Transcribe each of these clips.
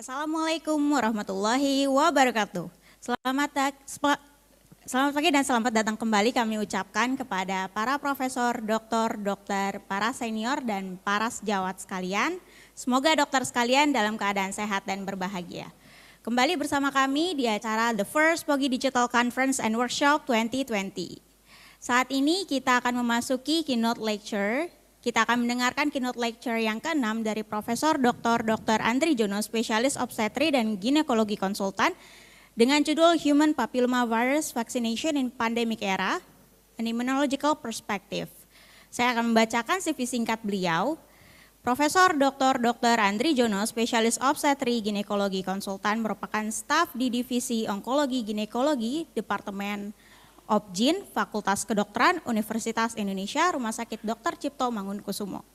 Assalamualaikum warahmatullahi wabarakatuh. Selamat Selamat pagi dan selamat datang kembali kami ucapkan kepada para profesor, dokter, dokter, para senior dan para sejawat sekalian. Semoga dokter sekalian dalam keadaan sehat dan berbahagia. Kembali bersama kami di acara The First Pogi Digital Conference and Workshop 2020. Saat ini kita akan memasuki keynote lecture kita akan mendengarkan keynote lecture yang ke-6 dari Profesor Dr. Dr. Andri Jono, spesialis obstetri dan ginekologi konsultan dengan judul Human Papilloma Virus Vaccination in Pandemic Era, An Immunological Perspective. Saya akan membacakan CV singkat beliau. Profesor Dr. Dr. Andri Jono, spesialis obstetri ginekologi konsultan merupakan staf di Divisi Onkologi Ginekologi Departemen Opjin, Fakultas Kedokteran Universitas Indonesia, Rumah Sakit Dr. Cipto Mangunkusumo.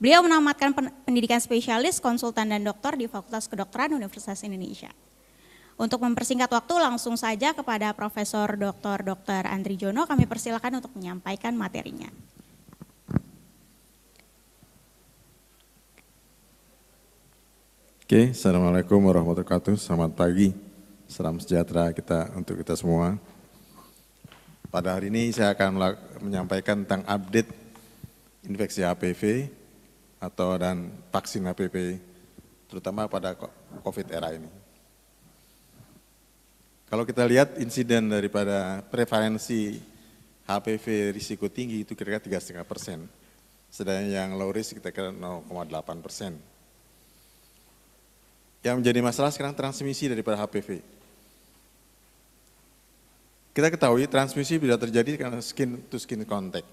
Beliau menamatkan pendidikan spesialis, konsultan dan dokter di Fakultas Kedokteran Universitas Indonesia. Untuk mempersingkat waktu langsung saja kepada Profesor Dr. Dr. Andri Jono kami persilakan untuk menyampaikan materinya. Oke, Assalamualaikum warahmatullahi wabarakatuh. Selamat pagi, salam sejahtera kita untuk kita semua. Pada hari ini saya akan menyampaikan tentang update infeksi HPV atau dan vaksin HPV terutama pada COVID era ini. Kalau kita lihat insiden daripada prevalensi HPV risiko tinggi itu kira-kira 3,5 persen, sedangkan yang low risk kita kira 0,8 persen. Yang menjadi masalah sekarang transmisi daripada HPV. Kita ketahui transmisi bisa terjadi karena skin to skin contact.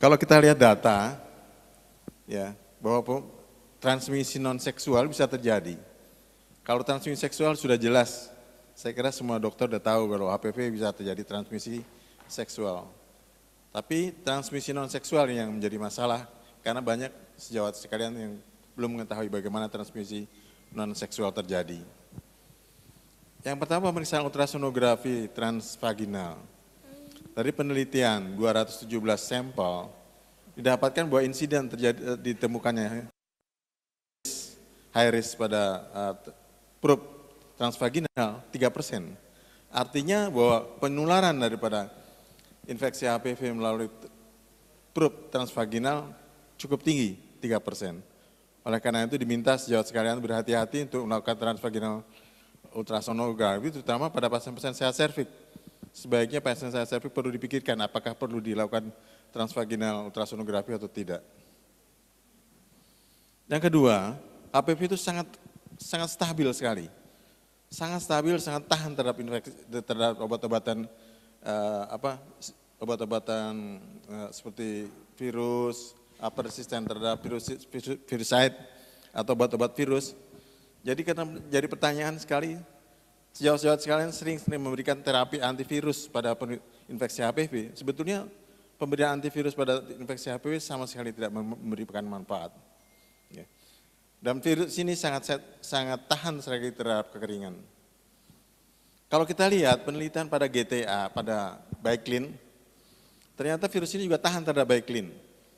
Kalau kita lihat data, ya bahwa transmisi non seksual bisa terjadi. Kalau transmisi seksual sudah jelas, saya kira semua dokter sudah tahu kalau HPV bisa terjadi transmisi seksual. Tapi transmisi non seksual yang menjadi masalah karena banyak sejawat sekalian yang belum mengetahui bagaimana transmisi non seksual terjadi. Yang pertama pemeriksaan ultrasonografi transvaginal. Dari penelitian 217 sampel didapatkan bahwa insiden terjadi eh, ditemukannya high risk pada uh, probe transvaginal 3 persen. Artinya bahwa penularan daripada infeksi HPV melalui probe transvaginal cukup tinggi 3 persen. Oleh karena itu diminta sejawat sekalian berhati-hati untuk melakukan transvaginal ultrasonografi terutama pada pasien-pasien sehat servik Sebaiknya pasien sehat servik perlu dipikirkan apakah perlu dilakukan transvaginal ultrasonografi atau tidak. Yang kedua, HPV itu sangat sangat stabil sekali. Sangat stabil, sangat tahan terhadap infeksi terhadap obat-obatan eh, apa obat-obatan eh, seperti virus, resisten terhadap virus, virus, virus atau obat-obat virus jadi karena jadi pertanyaan sekali, sejawat-sejawat sekalian sering-sering memberikan terapi antivirus pada infeksi HPV. Sebetulnya pemberian antivirus pada infeksi HPV sama sekali tidak memberikan manfaat. Ya. Dan virus ini sangat sangat tahan sekali terhadap kekeringan. Kalau kita lihat penelitian pada GTA, pada Baiklin, ternyata virus ini juga tahan terhadap Baiklin.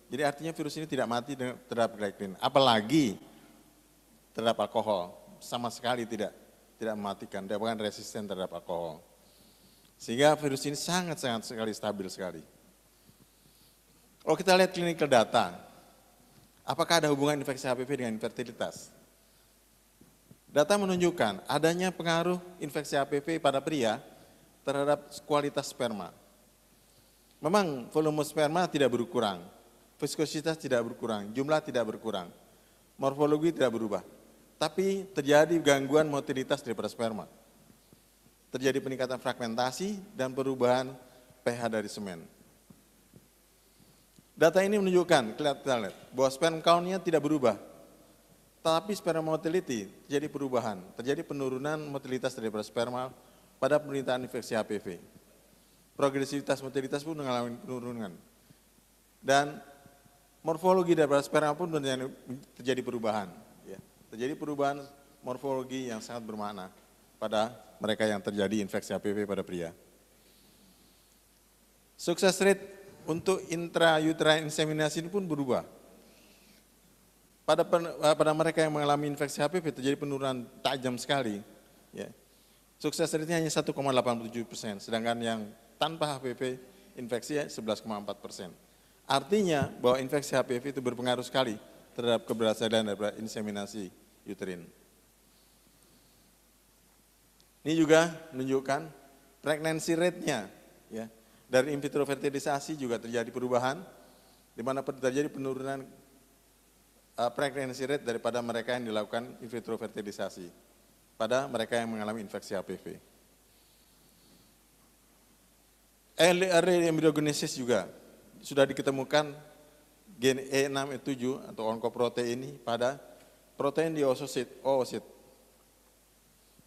Jadi artinya virus ini tidak mati terhadap Baiklin. Apalagi terhadap alkohol sama sekali tidak tidak mematikan, dia bahkan resisten terhadap alkohol. Sehingga virus ini sangat-sangat sekali stabil sekali. Kalau kita lihat klinikal data, apakah ada hubungan infeksi HPV dengan infertilitas? Data menunjukkan adanya pengaruh infeksi HPV pada pria terhadap kualitas sperma. Memang volume sperma tidak berkurang, viskositas tidak berkurang, jumlah tidak berkurang, morfologi tidak berubah, tapi terjadi gangguan motilitas daripada sperma. Terjadi peningkatan fragmentasi dan perubahan pH dari semen. Data ini menunjukkan kelihatan bahwa sperm count-nya tidak berubah, tapi sperma motility terjadi perubahan, terjadi penurunan motilitas daripada sperma pada pemerintahan infeksi HPV. Progresivitas motilitas pun mengalami penurunan. Dan morfologi daripada sperma pun terjadi perubahan terjadi perubahan morfologi yang sangat bermakna pada mereka yang terjadi infeksi HPV pada pria. Sukses rate untuk intrauterine inseminasi pun berubah. Pada eh, pada mereka yang mengalami infeksi HPV terjadi penurunan tajam sekali. Ya. Sukses rate hanya 1,87 persen, sedangkan yang tanpa HPV infeksi 11,4 ya persen. Artinya bahwa infeksi HPV itu berpengaruh sekali terhadap keberhasilan daripada inseminasi uterin. Ini juga menunjukkan pregnancy rate-nya ya. Dari in vitro fertilisasi juga terjadi perubahan di mana terjadi penurunan uh, pregnancy rate daripada mereka yang dilakukan in vitro fertilisasi pada mereka yang mengalami infeksi HPV. Early, embryogenesis juga sudah diketemukan gen E6 E7 e atau onkoprotein ini pada protein di oosit, oosit.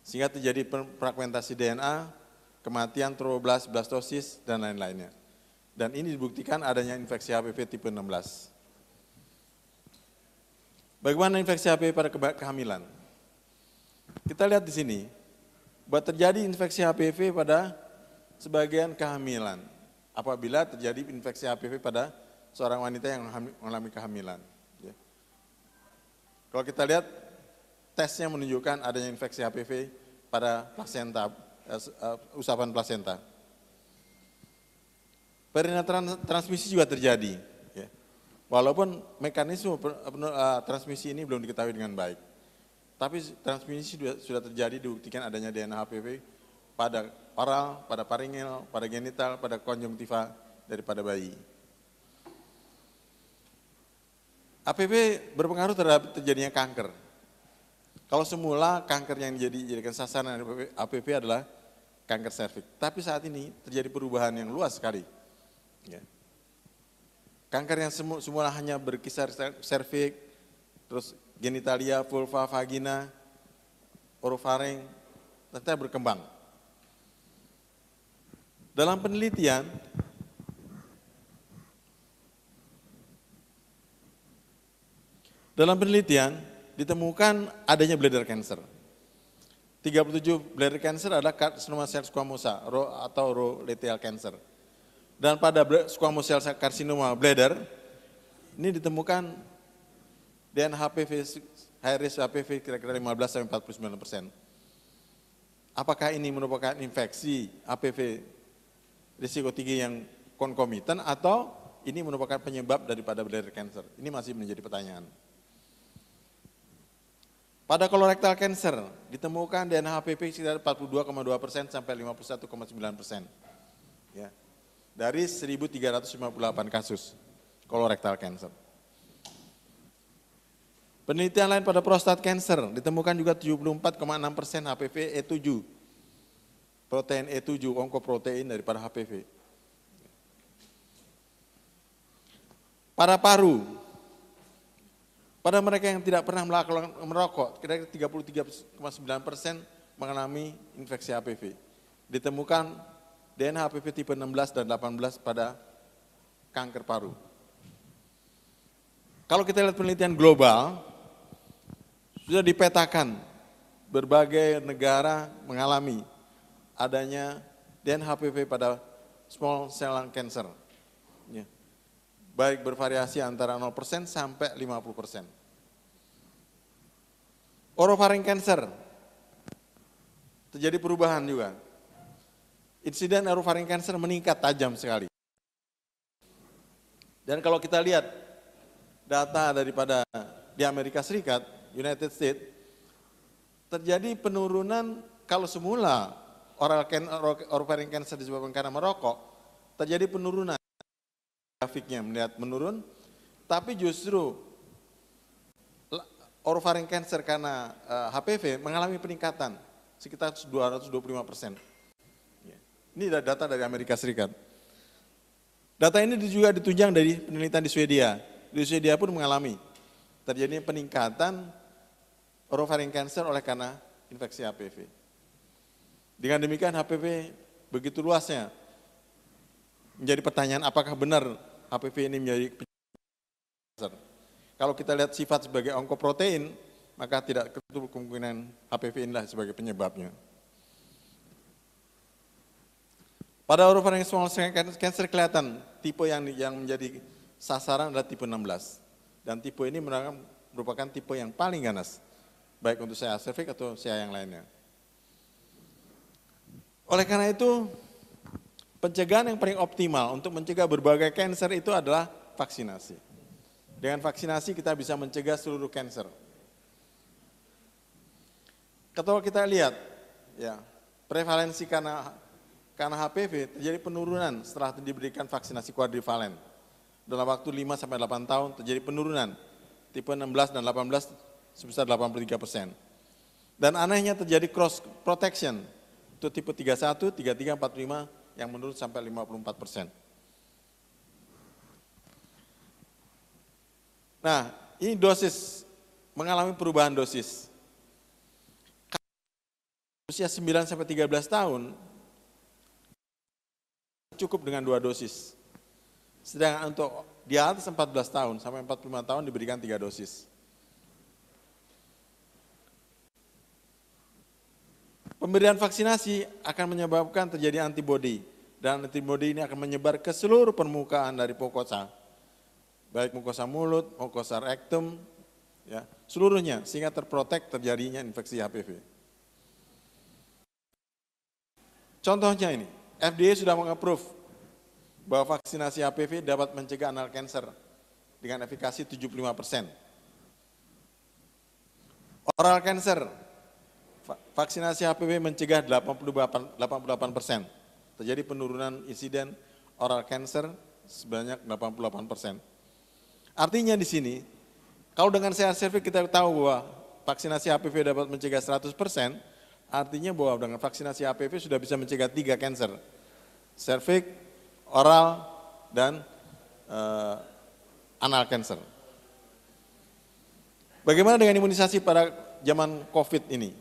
Sehingga terjadi fragmentasi DNA, kematian troblast, blastosis dan lain-lainnya. Dan ini dibuktikan adanya infeksi HPV tipe 16. Bagaimana infeksi HPV pada kehamilan? Kita lihat di sini, buat terjadi infeksi HPV pada sebagian kehamilan apabila terjadi infeksi HPV pada seorang wanita yang mengalami kehamilan. Ya. Kalau kita lihat tesnya menunjukkan adanya infeksi HPV pada plasenta, uh, eh, eh, usapan plasenta. Perinatal transmisi juga terjadi, ya. walaupun mekanisme uh, transmisi ini belum diketahui dengan baik. Tapi transmisi sudah terjadi dibuktikan adanya DNA HPV pada paral, pada paringel, pada genital, pada konjungtiva daripada bayi. APB berpengaruh terhadap terjadinya kanker. Kalau semula kanker yang dijadikan sasaran APB adalah kanker serviks, tapi saat ini terjadi perubahan yang luas sekali. Ya. Kanker yang semula hanya berkisar serviks, terus genitalia, vulva, vagina, orofaring, ternyata berkembang. Dalam penelitian, Dalam penelitian ditemukan adanya bladder cancer. 37 bladder cancer adalah karsinoma sel squamosa atau roleteal cancer. Dan pada squamous cell carcinoma bladder ini ditemukan dan HPV high risk HPV kira-kira 15 sampai 49 persen. Apakah ini merupakan infeksi HPV risiko tinggi yang konkomiten atau ini merupakan penyebab daripada bladder cancer? Ini masih menjadi pertanyaan. Pada kolorektal cancer ditemukan DNA HPV sekitar 42,2 persen sampai 51,9 persen. Ya. Dari 1.358 kasus kolorektal cancer. Penelitian lain pada prostat cancer ditemukan juga 74,6 persen HPV E7. Protein E7, onkoprotein daripada HPV. Para paru pada mereka yang tidak pernah melakukan merokok, kira-kira 33,9 persen mengalami infeksi HPV. Ditemukan DNA HPV tipe 16 dan 18 pada kanker paru. Kalau kita lihat penelitian global, sudah dipetakan berbagai negara mengalami adanya DNA HPV pada small cell lung cancer baik bervariasi antara 0% sampai 50%. Orofaring cancer terjadi perubahan juga. Insiden orofaring cancer meningkat tajam sekali. Dan kalau kita lihat data daripada di Amerika Serikat, United States, terjadi penurunan kalau semula oral cancer disebabkan karena merokok, terjadi penurunan grafiknya melihat menurun, tapi justru orofaring cancer karena HPV eh, mengalami peningkatan sekitar 225 persen. Ya. Ini data dari Amerika Serikat. Data ini juga ditunjang dari penelitian di Swedia. Di Swedia pun mengalami terjadi peningkatan orofaring cancer oleh karena infeksi HPV. Dengan demikian HPV begitu luasnya menjadi pertanyaan apakah benar APV ini menjadi cancer. Kalau kita lihat sifat sebagai onkoprotein, maka tidak ketutup kemungkinan HPV inilah sebagai penyebabnya. Pada orang yang small cancer kelihatan tipe yang yang menjadi sasaran adalah tipe 16. Dan tipe ini merupakan tipe yang paling ganas, baik untuk saya cervix atau saya yang lainnya. Oleh karena itu, Pencegahan yang paling optimal untuk mencegah berbagai kanker itu adalah vaksinasi. Dengan vaksinasi kita bisa mencegah seluruh kanker. Ketua kita lihat, ya prevalensi karena karena HPV terjadi penurunan setelah diberikan vaksinasi kuadrivalen. Dalam waktu 5 sampai 8 tahun terjadi penurunan tipe 16 dan 18 sebesar 83 persen. Dan anehnya terjadi cross protection untuk tipe 31, 33, 45, yang menurun sampai 54 persen. Nah, ini dosis, mengalami perubahan dosis. Usia 9 sampai 13 tahun cukup dengan dua dosis. Sedangkan untuk di atas 14 tahun sampai 45 tahun diberikan tiga dosis. Pemberian vaksinasi akan menyebabkan terjadi antibodi dan antibodi ini akan menyebar ke seluruh permukaan dari mukosa, baik mukosa mulut, mukosa rektum, ya seluruhnya sehingga terprotek terjadinya infeksi HPV. Contohnya ini, FDA sudah mengapprove bahwa vaksinasi HPV dapat mencegah anal cancer dengan efikasi 75 persen. Oral cancer vaksinasi HPV mencegah 88 persen. Terjadi penurunan insiden oral cancer sebanyak 88 persen. Artinya di sini, kalau dengan sehat cervix kita tahu bahwa vaksinasi HPV dapat mencegah 100 persen, artinya bahwa dengan vaksinasi HPV sudah bisa mencegah tiga cancer. Cervix, oral, dan uh, anal cancer. Bagaimana dengan imunisasi pada zaman COVID ini?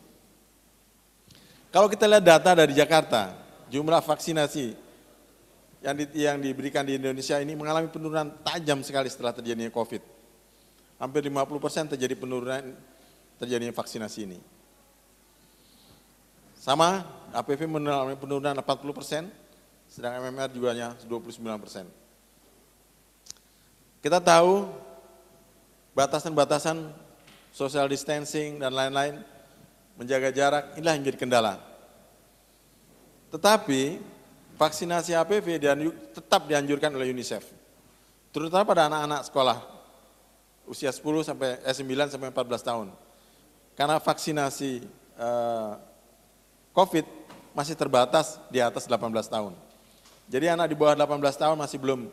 Kalau kita lihat data dari Jakarta, jumlah vaksinasi yang, di, yang diberikan di Indonesia ini mengalami penurunan tajam sekali setelah terjadinya COVID. Hampir 50 persen terjadi penurunan terjadinya vaksinasi ini. Sama, APV mengalami penurunan 40 persen, sedang MMR juga hanya 29 persen. Kita tahu batasan-batasan social distancing dan lain-lain menjaga jarak, inilah yang jadi kendala. Tetapi vaksinasi HPV dan tetap dianjurkan oleh UNICEF, terutama pada anak-anak sekolah usia 10 sampai eh, 9 sampai 14 tahun. Karena vaksinasi eh, COVID masih terbatas di atas 18 tahun. Jadi anak di bawah 18 tahun masih belum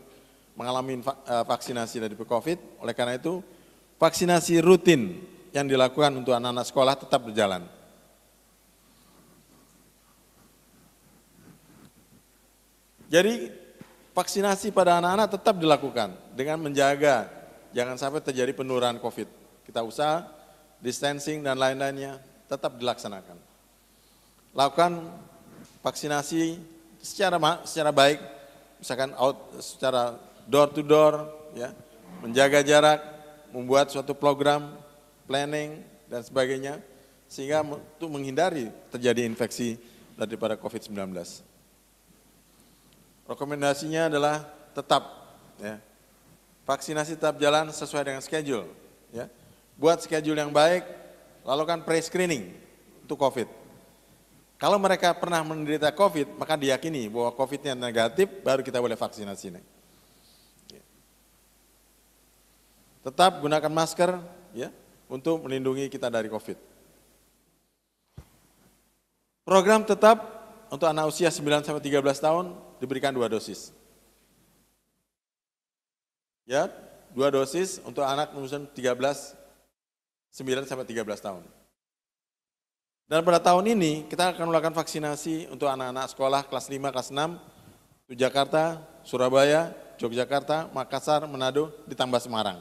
mengalami eh, vaksinasi dari COVID. Oleh karena itu, vaksinasi rutin yang dilakukan untuk anak-anak sekolah tetap berjalan. Jadi vaksinasi pada anak-anak tetap dilakukan dengan menjaga jangan sampai terjadi penurunan COVID. Kita usaha distancing dan lain-lainnya tetap dilaksanakan. Lakukan vaksinasi secara secara baik, misalkan out secara door to door, ya, menjaga jarak, membuat suatu program planning dan sebagainya sehingga untuk menghindari terjadi infeksi daripada COVID-19. Rekomendasinya adalah tetap ya. Vaksinasi tetap jalan sesuai dengan schedule ya. Buat schedule yang baik, lakukan pre-screening untuk COVID. Kalau mereka pernah menderita COVID, maka diyakini bahwa COVID-nya negatif, baru kita boleh vaksinasi. Ya. Tetap gunakan masker ya untuk melindungi kita dari COVID. Program tetap untuk anak usia 9 sampai 13 tahun diberikan dua dosis. Ya, dua dosis untuk anak usia 13 9 sampai 13 tahun. Dan pada tahun ini kita akan melakukan vaksinasi untuk anak-anak sekolah kelas 5, kelas 6, di Jakarta, Surabaya, Yogyakarta, Makassar, Manado, ditambah Semarang.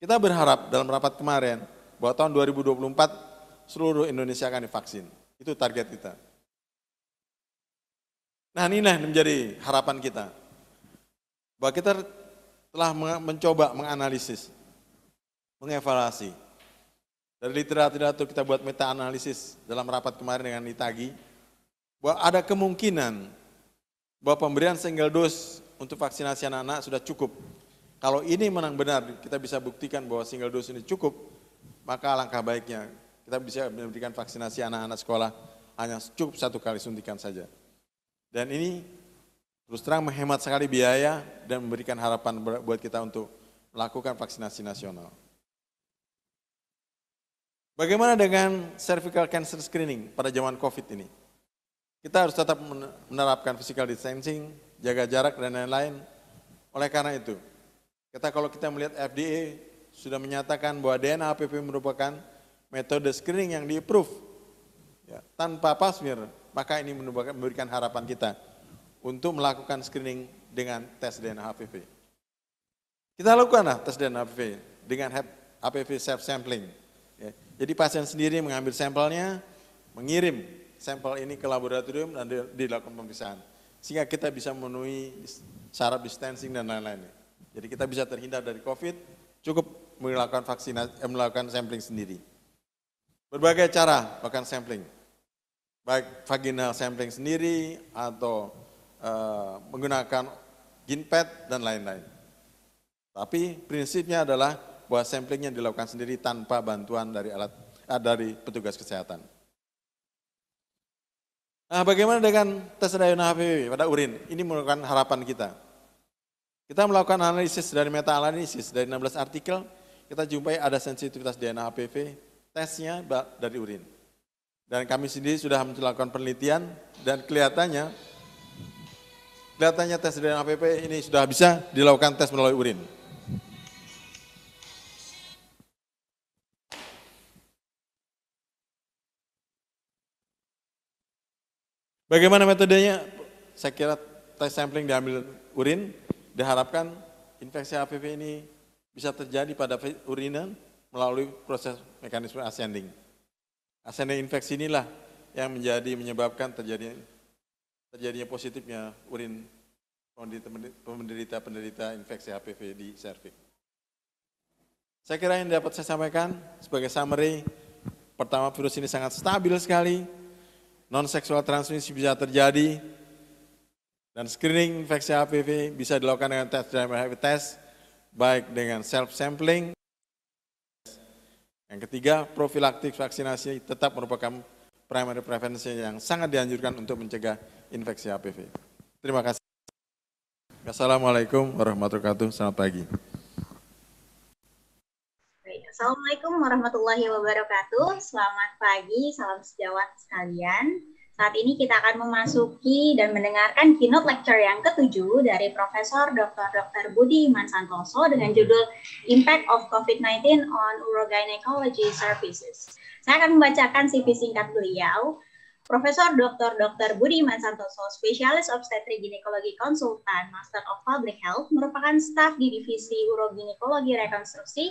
Kita berharap dalam rapat kemarin bahwa tahun 2024 seluruh Indonesia akan divaksin. Itu target kita. Nah ini nah menjadi harapan kita. Bahwa kita telah mencoba menganalisis, mengevaluasi. Dari literatur-literatur kita buat meta-analisis dalam rapat kemarin dengan Itagi, bahwa ada kemungkinan bahwa pemberian single dose untuk vaksinasi anak-anak sudah cukup. Kalau ini menang benar, kita bisa buktikan bahwa single dose ini cukup, maka langkah baiknya kita bisa memberikan vaksinasi anak-anak sekolah hanya cukup satu kali suntikan saja. Dan ini terus terang menghemat sekali biaya dan memberikan harapan buat kita untuk melakukan vaksinasi nasional. Bagaimana dengan cervical cancer screening pada zaman COVID ini? Kita harus tetap menerapkan physical distancing, jaga jarak dan lain-lain. Oleh karena itu, kita kalau kita melihat FDA sudah menyatakan bahwa DNA APP merupakan metode screening yang di-approve ya, tanpa pasmir maka ini memberikan harapan kita untuk melakukan screening dengan tes DNA HPV. Kita lakukanlah tes DNA HPV dengan HPV self sampling. Ya. Jadi pasien sendiri mengambil sampelnya, mengirim sampel ini ke laboratorium dan dilakukan pemeriksaan. Sehingga kita bisa memenuhi syarat distancing dan lain-lain. Jadi kita bisa terhindar dari COVID, cukup melakukan vaksinasi, eh, melakukan sampling sendiri. Berbagai cara melakukan sampling baik vaginal sampling sendiri atau uh, menggunakan ginpet dan lain-lain. Tapi prinsipnya adalah bahwa samplingnya dilakukan sendiri tanpa bantuan dari alat uh, dari petugas kesehatan. Nah, bagaimana dengan tes darah HPV pada urin? Ini merupakan harapan kita. Kita melakukan analisis dari meta-analisis dari 16 artikel, kita jumpai ada sensitivitas DNA HPV, tesnya dari urin. Dan kami sendiri sudah melakukan penelitian dan kelihatannya kelihatannya tes DNA HPP ini sudah bisa dilakukan tes melalui urin. Bagaimana metodenya? Saya kira tes sampling diambil urin, diharapkan infeksi HPV ini bisa terjadi pada urinan melalui proses mekanisme ascending. Asenden infeksi inilah yang menjadi menyebabkan terjadinya terjadinya positifnya urin penderita-penderita infeksi HPV di serviks. Saya kira yang dapat saya sampaikan sebagai summary, pertama virus ini sangat stabil sekali, non seksual transmisi bisa terjadi, dan screening infeksi HPV bisa dilakukan dengan tes HPV test, baik dengan self sampling yang ketiga, profilaktik vaksinasi tetap merupakan primary prevention yang sangat dianjurkan untuk mencegah infeksi HPV. Terima kasih. Assalamualaikum warahmatullahi wabarakatuh. Selamat pagi. Assalamualaikum warahmatullahi wabarakatuh. Selamat pagi, salam sejawat sekalian. Saat ini kita akan memasuki dan mendengarkan keynote lecture yang ketujuh dari Profesor Dr. Dr. Budi Iman Santoso dengan hmm. judul Impact of COVID-19 on Urogynecology Services. Saya akan membacakan CV singkat beliau. Profesor Dr. Dr. Budi Iman Santoso, spesialis obstetri ginekologi konsultan, Master of Public Health, merupakan staf di Divisi Uroginekologi Rekonstruksi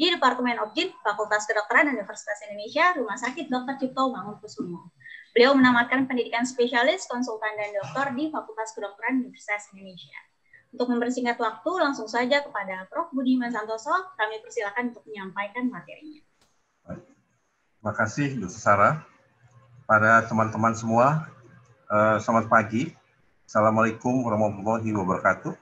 di Departemen Objek Fakultas Kedokteran Universitas Indonesia, Rumah Sakit Dr. Cipto Mangunkusumo. Beliau menamatkan pendidikan spesialis, konsultan, dan doktor di Fakultas Kedokteran Universitas Indonesia. Untuk mempersingkat waktu, langsung saja kepada Prof. Budiman Santoso, kami persilakan untuk menyampaikan materinya. Terima kasih, Bu Sarah. Pada teman-teman semua, eh, selamat pagi. Assalamualaikum warahmatullahi wabarakatuh.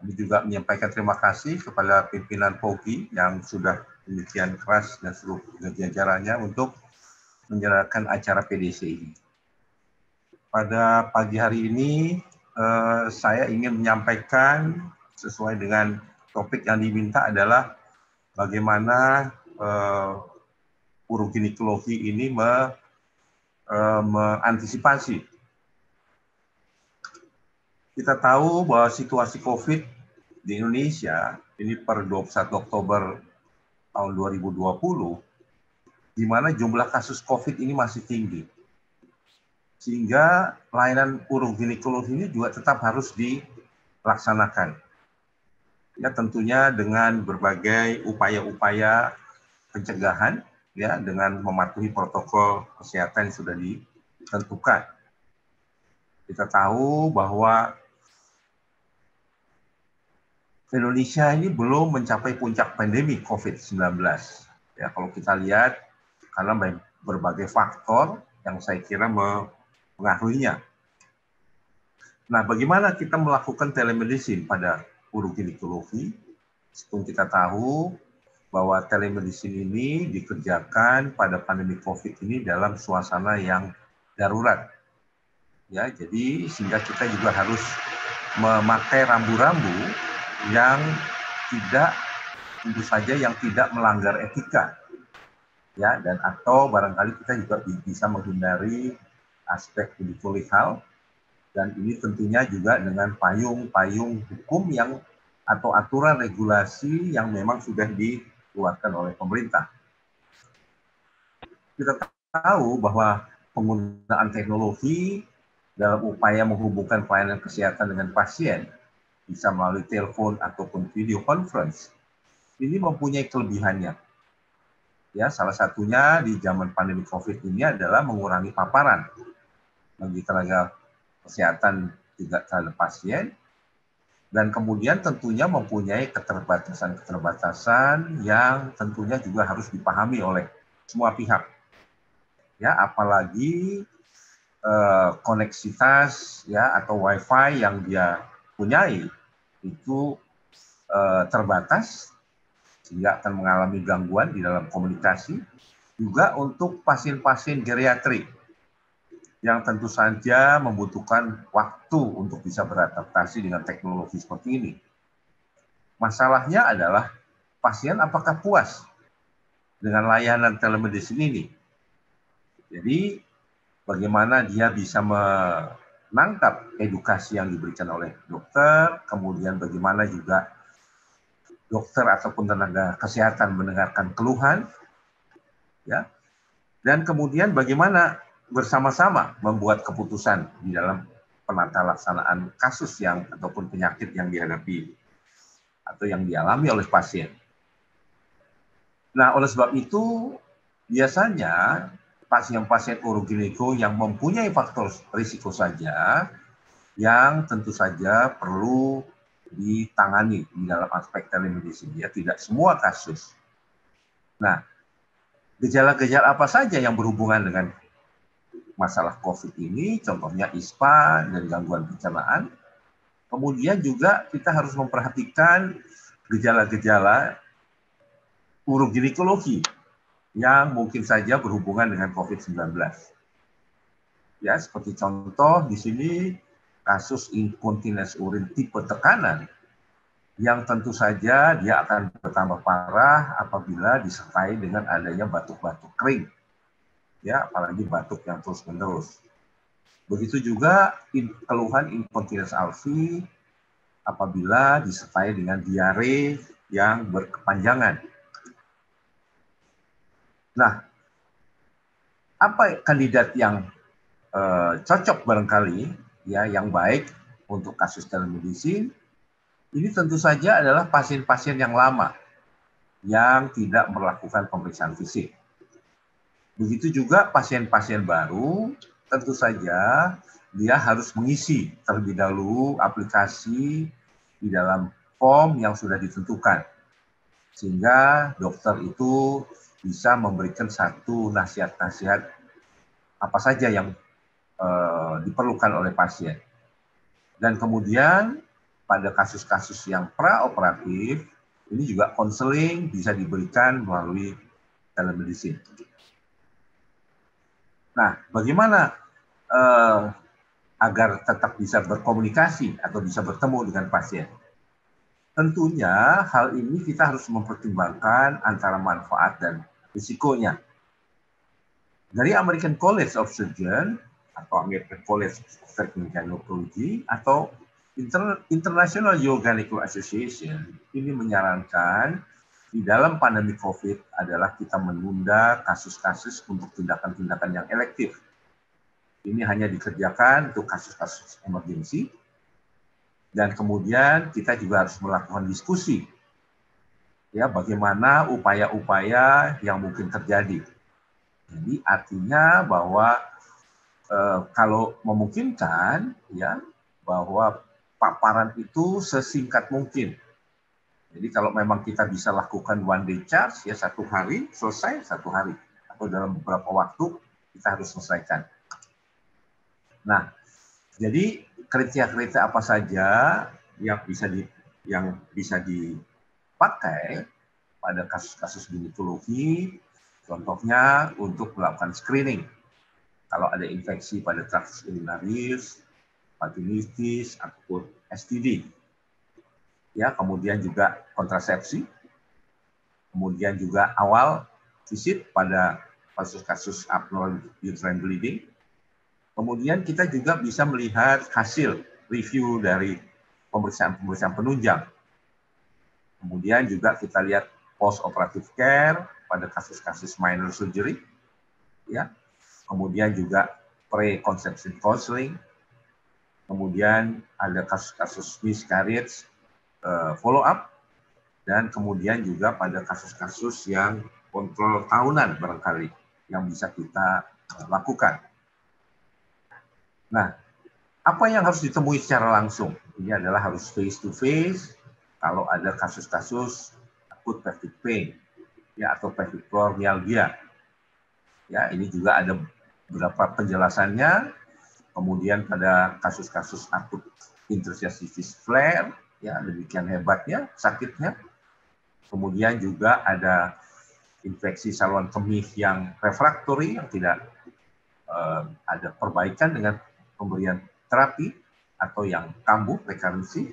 Kami juga menyampaikan terima kasih kepada pimpinan POGI yang sudah demikian keras dan seluruh jajarannya untuk menyerahkan acara PDCI. Pada pagi hari ini eh, saya ingin menyampaikan sesuai dengan topik yang diminta adalah bagaimana eh, uroginekologi ini me, eh, mengantisipasi. Kita tahu bahwa situasi COVID di Indonesia ini per 21 Oktober tahun 2020 di mana jumlah kasus COVID ini masih tinggi. Sehingga layanan urung ginekologi ini juga tetap harus dilaksanakan. Ya tentunya dengan berbagai upaya-upaya pencegahan ya dengan mematuhi protokol kesehatan yang sudah ditentukan. Kita tahu bahwa Indonesia ini belum mencapai puncak pandemi COVID-19. Ya, kalau kita lihat karena berbagai faktor yang saya kira mempengaruhinya. Nah, bagaimana kita melakukan telemedicine pada guru ginekologi? Sebelum kita tahu bahwa telemedicine ini dikerjakan pada pandemi COVID ini dalam suasana yang darurat. Ya, jadi sehingga kita juga harus memakai rambu-rambu yang tidak tentu saja yang tidak melanggar etika ya dan atau barangkali kita juga bisa menghindari aspek legal dan ini tentunya juga dengan payung-payung hukum yang atau aturan regulasi yang memang sudah dikeluarkan oleh pemerintah. Kita tahu bahwa penggunaan teknologi dalam upaya menghubungkan pelayanan kesehatan dengan pasien bisa melalui telepon ataupun video conference. Ini mempunyai kelebihannya Ya, salah satunya di zaman pandemi Covid ini adalah mengurangi paparan bagi tenaga kesehatan tidak terhadap pasien dan kemudian tentunya mempunyai keterbatasan-keterbatasan yang tentunya juga harus dipahami oleh semua pihak. Ya, apalagi eh, koneksitas ya atau wifi yang dia punyai itu eh, terbatas sehingga akan mengalami gangguan di dalam komunikasi, juga untuk pasien-pasien geriatri yang tentu saja membutuhkan waktu untuk bisa beradaptasi dengan teknologi seperti ini. Masalahnya adalah pasien apakah puas dengan layanan telemedicine ini. Jadi bagaimana dia bisa menangkap edukasi yang diberikan oleh dokter, kemudian bagaimana juga dokter ataupun tenaga kesehatan mendengarkan keluhan, ya, dan kemudian bagaimana bersama-sama membuat keputusan di dalam penata laksanaan kasus yang ataupun penyakit yang dihadapi atau yang dialami oleh pasien. Nah, oleh sebab itu biasanya pasien-pasien uroginiko yang mempunyai faktor risiko saja yang tentu saja perlu ditangani di dalam aspek telemedicine ya tidak semua kasus. Nah, gejala-gejala apa saja yang berhubungan dengan masalah COVID ini, contohnya ISPA dan gangguan pencernaan. Kemudian juga kita harus memperhatikan gejala-gejala urug ginekologi yang mungkin saja berhubungan dengan COVID-19. Ya, seperti contoh di sini kasus inkontinens urin tipe tekanan yang tentu saja dia akan bertambah parah apabila disertai dengan adanya batuk-batuk kering. Ya, apalagi batuk yang terus-menerus. Begitu juga in, keluhan inkontinens alfi apabila disertai dengan diare yang berkepanjangan. Nah, apa kandidat yang eh, cocok barangkali ya yang baik untuk kasus telemedicine ini tentu saja adalah pasien-pasien yang lama yang tidak melakukan pemeriksaan fisik. Begitu juga pasien-pasien baru, tentu saja dia harus mengisi terlebih dahulu aplikasi di dalam form yang sudah ditentukan. Sehingga dokter itu bisa memberikan satu nasihat-nasihat apa saja yang Eh, diperlukan oleh pasien. Dan kemudian pada kasus-kasus yang praoperatif ini juga konseling bisa diberikan melalui telemedicine. Nah, bagaimana eh, agar tetap bisa berkomunikasi atau bisa bertemu dengan pasien? Tentunya hal ini kita harus mempertimbangkan antara manfaat dan risikonya. Dari American College of Surgeons atau American College of technology atau Inter International Yoganical Association ini menyarankan di dalam pandemi COVID adalah kita menunda kasus-kasus untuk tindakan-tindakan yang elektif. Ini hanya dikerjakan untuk kasus-kasus emergensi. Dan kemudian kita juga harus melakukan diskusi ya bagaimana upaya-upaya yang mungkin terjadi. Jadi artinya bahwa Eh, kalau memungkinkan ya bahwa paparan itu sesingkat mungkin. Jadi kalau memang kita bisa lakukan one day charge ya satu hari selesai satu hari atau dalam beberapa waktu kita harus selesaikan. Nah, jadi kriteria-kriteria apa saja yang bisa di yang bisa dipakai pada kasus-kasus ginekologi contohnya untuk melakukan screening kalau ada infeksi pada traktus urinaris, vaginitis, ataupun STD. Ya, kemudian juga kontrasepsi, kemudian juga awal visit pada kasus-kasus abnormal uterine bleeding. Kemudian kita juga bisa melihat hasil review dari pemeriksaan-pemeriksaan penunjang. Kemudian juga kita lihat post operative care pada kasus-kasus minor surgery. Ya, kemudian juga pre-conception counseling, kemudian ada kasus-kasus miscarriage uh, eh, follow up, dan kemudian juga pada kasus-kasus yang kontrol tahunan barangkali yang bisa kita eh, lakukan. Nah, apa yang harus ditemui secara langsung? Ini adalah harus face to face kalau ada kasus-kasus akut pelvic pain ya atau pelvic floor myalgia. Ya, ini juga ada beberapa penjelasannya. Kemudian pada kasus-kasus akut interstitial flare, ya demikian hebatnya, sakitnya. Kemudian juga ada infeksi saluran kemih yang refraktori yang tidak eh, ada perbaikan dengan pemberian terapi atau yang kambuh rekarensi.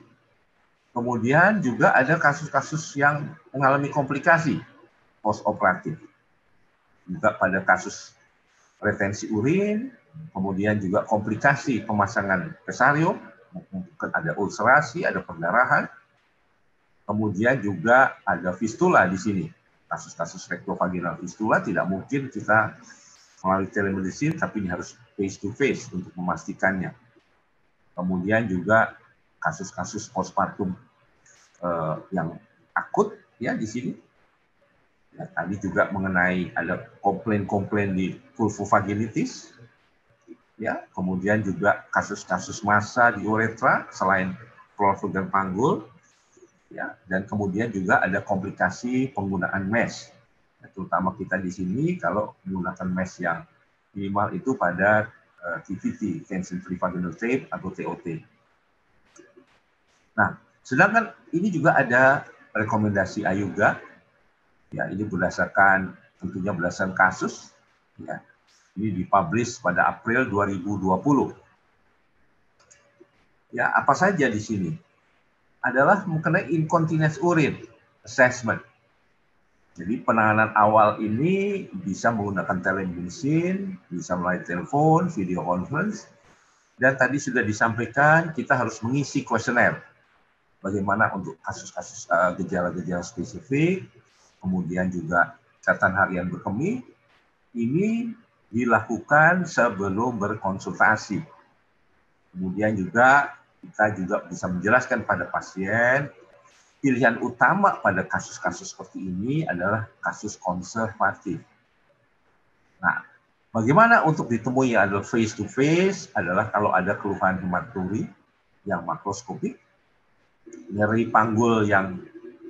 Kemudian juga ada kasus-kasus yang mengalami komplikasi post operatif, juga pada kasus retensi urin, kemudian juga komplikasi pemasangan kesarium, mungkin ada ulcerasi, ada perdarahan, kemudian juga ada fistula di sini. Kasus-kasus rektovaginal fistula tidak mungkin kita melalui telemedicine, tapi ini harus face to face untuk memastikannya. Kemudian juga kasus-kasus postpartum eh, yang akut ya di sini Ya, tadi juga mengenai ada komplain-komplain di vulvovaginitis, Fagilitis. ya, kemudian juga kasus-kasus massa di uretra selain klorofil dan panggul, ya, dan kemudian juga ada komplikasi penggunaan mesh, ya, terutama kita di sini kalau menggunakan mesh yang minimal itu pada TVT, eh, tension free vaginal tape atau TOT. Nah, sedangkan ini juga ada rekomendasi Ayuga Ya, ini berdasarkan tentunya berdasarkan kasus. Ya. Ini dipublish pada April 2020. Ya, apa saja di sini? Adalah mengenai incontinence urin assessment. Jadi penanganan awal ini bisa menggunakan telemedicine, bisa melalui telepon, video conference, dan tadi sudah disampaikan kita harus mengisi kuesioner. Bagaimana untuk kasus-kasus eh, gejala-gejala spesifik, kemudian juga catatan harian berkemih, ini dilakukan sebelum berkonsultasi. Kemudian juga kita juga bisa menjelaskan pada pasien pilihan utama pada kasus-kasus seperti ini adalah kasus konservatif. Nah, bagaimana untuk ditemui adalah face to face adalah kalau ada keluhan hematuri yang makroskopik, nyeri panggul yang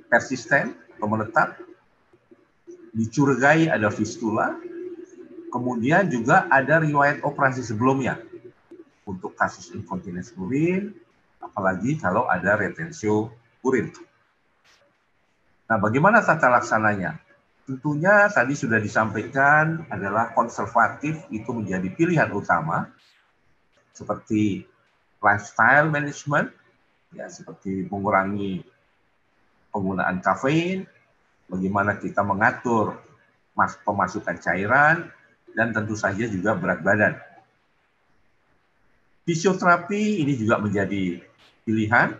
persisten atau menetap, dicurigai ada fistula, kemudian juga ada riwayat operasi sebelumnya untuk kasus inkontinens urin, apalagi kalau ada retensio urin. Nah, bagaimana tata laksananya? Tentunya tadi sudah disampaikan adalah konservatif itu menjadi pilihan utama seperti lifestyle management ya seperti mengurangi penggunaan kafein, bagaimana kita mengatur pemasukan cairan, dan tentu saja juga berat badan. Fisioterapi ini juga menjadi pilihan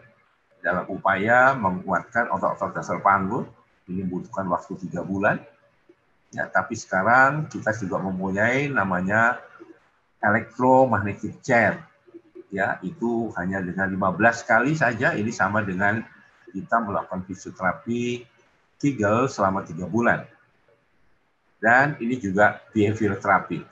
dalam upaya menguatkan otot-otot dasar panggul. Ini membutuhkan waktu tiga bulan. Ya, tapi sekarang kita juga mempunyai namanya electromagnetic chair. Ya, itu hanya dengan 15 kali saja ini sama dengan kita melakukan fisioterapi Kegel selama tiga bulan. Dan ini juga behavior therapy.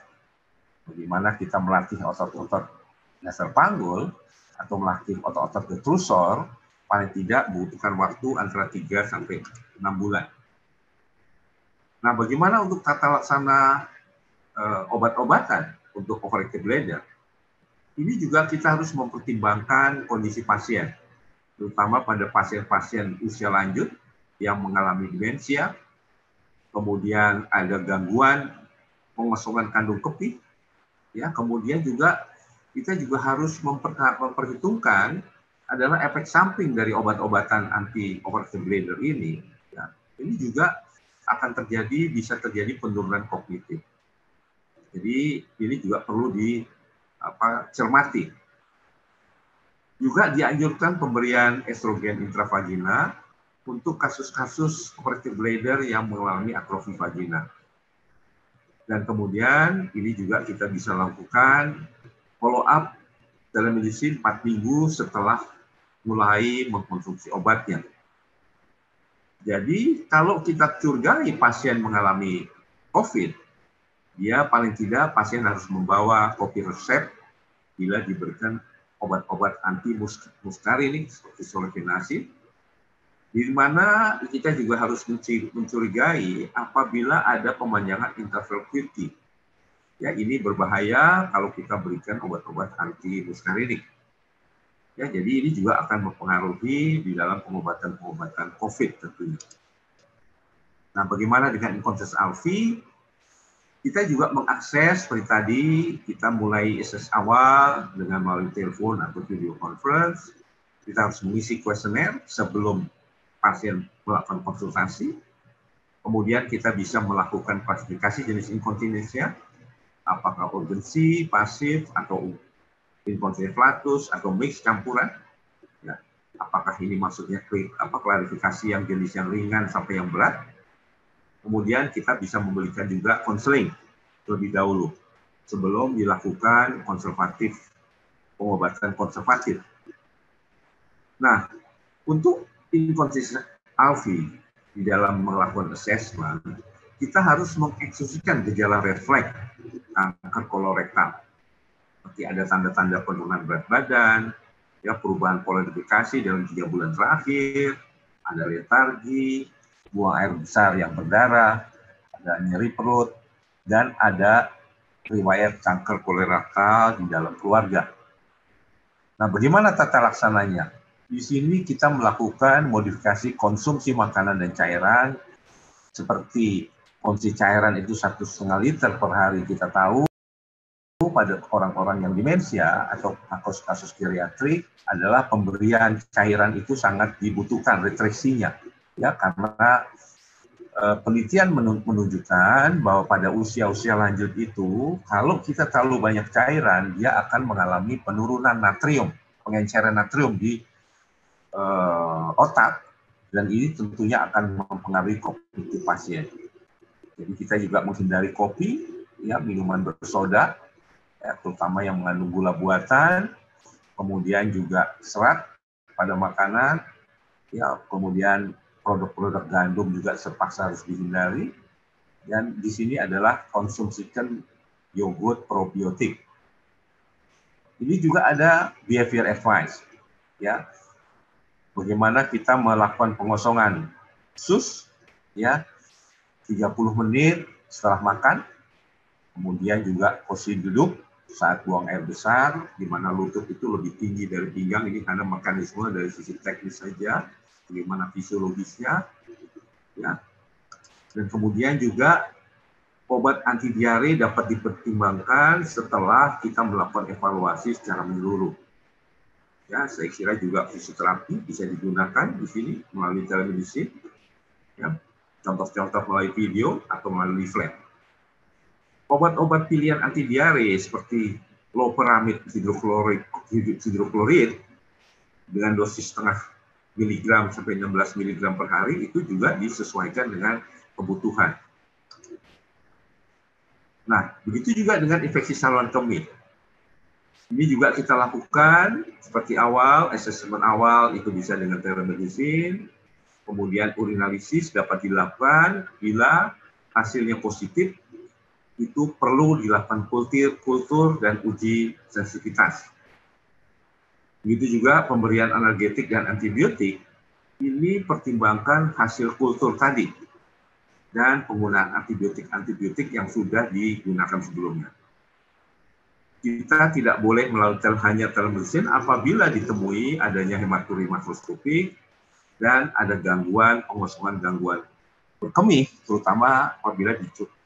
Bagaimana kita melatih otot-otot dasar panggul atau melatih otot-otot detrusor paling tidak membutuhkan waktu antara 3 sampai 6 bulan. Nah, bagaimana untuk tata laksana e, obat-obatan untuk overactive bladder? Ini juga kita harus mempertimbangkan kondisi pasien, terutama pada pasien-pasien usia lanjut yang mengalami demensia, kemudian ada gangguan pengosongan kandung kepih, ya kemudian juga kita juga harus memperhitungkan adalah efek samping dari obat-obatan anti overstimulator ini. Ya, ini juga akan terjadi bisa terjadi penurunan kognitif. Jadi ini juga perlu di apa cermati. Juga dianjurkan pemberian estrogen intravagina untuk kasus-kasus operative bladder yang mengalami atrofi vagina. Dan kemudian ini juga kita bisa lakukan follow up dalam medisin 4 minggu setelah mulai mengkonsumsi obatnya. Jadi kalau kita curigai pasien mengalami COVID, dia ya paling tidak pasien harus membawa kopi resep bila diberikan obat-obat anti muskarinik ini seperti solvenasi di mana kita juga harus mencurigai apabila ada pemanjangan interval QT. Ya, ini berbahaya kalau kita berikan obat-obat anti muskarinik. Ya, jadi ini juga akan mempengaruhi di dalam pengobatan-pengobatan COVID tentunya. Nah, bagaimana dengan inkonses alfi? Kita juga mengakses seperti tadi kita mulai SS awal dengan melalui telepon atau video conference. Kita harus mengisi kuesioner sebelum pasien melakukan konsultasi, kemudian kita bisa melakukan klasifikasi jenis inkontinensia, apakah urgensi, pasif, atau inkontinensia flatus, atau mix campuran. Ya. Apakah ini maksudnya klik, apa klarifikasi yang jenis yang ringan sampai yang berat. Kemudian kita bisa memberikan juga konseling lebih dahulu sebelum dilakukan konservatif pengobatan konservatif. Nah, untuk inkonsisten Alfi di dalam melakukan assessment, kita harus mengeksekusikan gejala red flag kanker kolorektal. Seperti ada tanda-tanda penurunan berat badan, ya perubahan pola edukasi dalam tiga bulan terakhir, ada letargi, buang air besar yang berdarah, ada nyeri perut, dan ada riwayat kanker kolorektal di dalam keluarga. Nah, bagaimana tata laksananya? Di sini kita melakukan modifikasi konsumsi makanan dan cairan seperti konsumsi cairan itu satu setengah liter per hari kita tahu pada orang-orang yang demensia atau kasus-kasus geriatrik adalah pemberian cairan itu sangat dibutuhkan retresinya ya karena eh, penelitian menunjukkan bahwa pada usia-usia lanjut itu kalau kita terlalu banyak cairan dia akan mengalami penurunan natrium pengenceran natrium di uh, otak dan ini tentunya akan mempengaruhi kognitif pasien. Jadi kita juga menghindari kopi, ya minuman bersoda, ya, terutama yang mengandung gula buatan, kemudian juga serat pada makanan, ya kemudian produk-produk gandum juga terpaksa harus dihindari. Dan di sini adalah konsumsikan yogurt probiotik. Ini juga ada behavior advice, ya bagaimana kita melakukan pengosongan sus ya 30 menit setelah makan kemudian juga posisi duduk saat buang air besar di mana lutut itu lebih tinggi dari pinggang ini karena mekanisme dari sisi teknis saja bagaimana fisiologisnya ya dan kemudian juga obat anti diare dapat dipertimbangkan setelah kita melakukan evaluasi secara menyeluruh Ya, saya kira juga fisioterapi bisa digunakan di sini melalui telemedicine. Ya, contoh-contoh melalui video atau melalui flat. Obat-obat pilihan anti diare seperti loperamid hidroklorid, hidroklorid dengan dosis setengah miligram sampai 16 miligram per hari itu juga disesuaikan dengan kebutuhan. Nah, begitu juga dengan infeksi saluran kemih. Ini juga kita lakukan seperti awal, assessment awal itu bisa dengan telemedicine, kemudian urinalisis dapat dilakukan bila hasilnya positif, itu perlu dilakukan kultur, kultur dan uji sensitivitas. Begitu juga pemberian analgetik dan antibiotik, ini pertimbangkan hasil kultur tadi dan penggunaan antibiotik-antibiotik yang sudah digunakan sebelumnya kita tidak boleh melakukan hanya telemedicine apabila ditemui adanya hematuri makroskopik dan ada gangguan pengosongan gangguan kemih, terutama apabila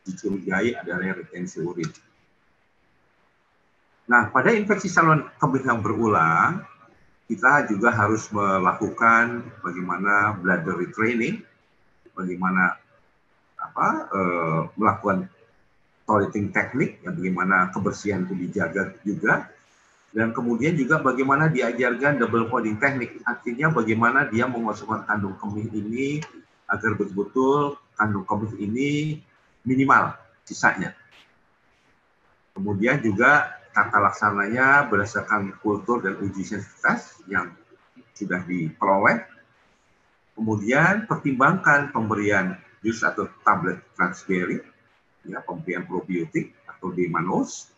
dicurigai adanya retensi urin. Nah, pada infeksi saluran kemih yang berulang, kita juga harus melakukan bagaimana bladder retraining, bagaimana apa e, melakukan toileting teknik, ya bagaimana kebersihan itu dijaga juga, dan kemudian juga bagaimana diajarkan double coding teknik, artinya bagaimana dia mengosongkan kandung kemih ini agar betul-betul kandung kemih ini minimal sisanya. Kemudian juga tata laksananya berdasarkan kultur dan uji sensitivitas yang sudah diperoleh. Kemudian pertimbangkan pemberian jus atau tablet transferring ya pemberian probiotik atau di manus,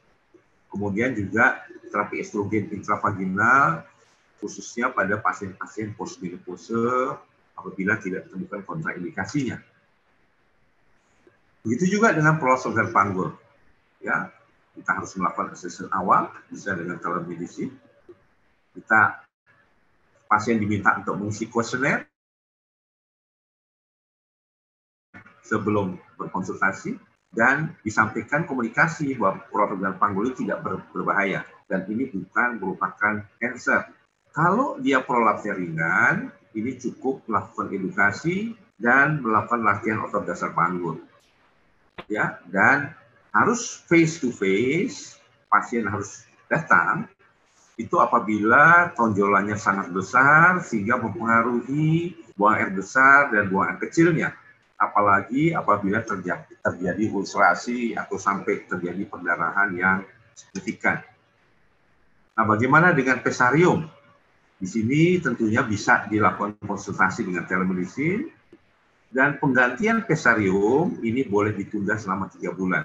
kemudian juga terapi estrogen intravaginal khususnya pada pasien-pasien postmenopause apabila tidak ditemukan kontraindikasinya. Begitu juga dengan pelosogan panggul. Ya, kita harus melakukan asesmen awal, bisa dengan telemedicine. Kita pasien diminta untuk mengisi kuesioner sebelum berkonsultasi dan disampaikan komunikasi bahwa urat dan panggul itu tidak ber, berbahaya dan ini bukan merupakan cancer. Kalau dia prolapsnya ringan, ini cukup melakukan edukasi dan melakukan latihan otot dasar panggul. Ya, dan harus face to face, pasien harus datang itu apabila tonjolannya sangat besar sehingga mempengaruhi buang air besar dan buang air kecilnya apalagi apabila terjadi, terjadi ulcerasi atau sampai terjadi pendarahan yang signifikan. Nah, bagaimana dengan pesarium? Di sini tentunya bisa dilakukan konsultasi dengan telemedicine dan penggantian pesarium ini boleh ditunda selama tiga bulan.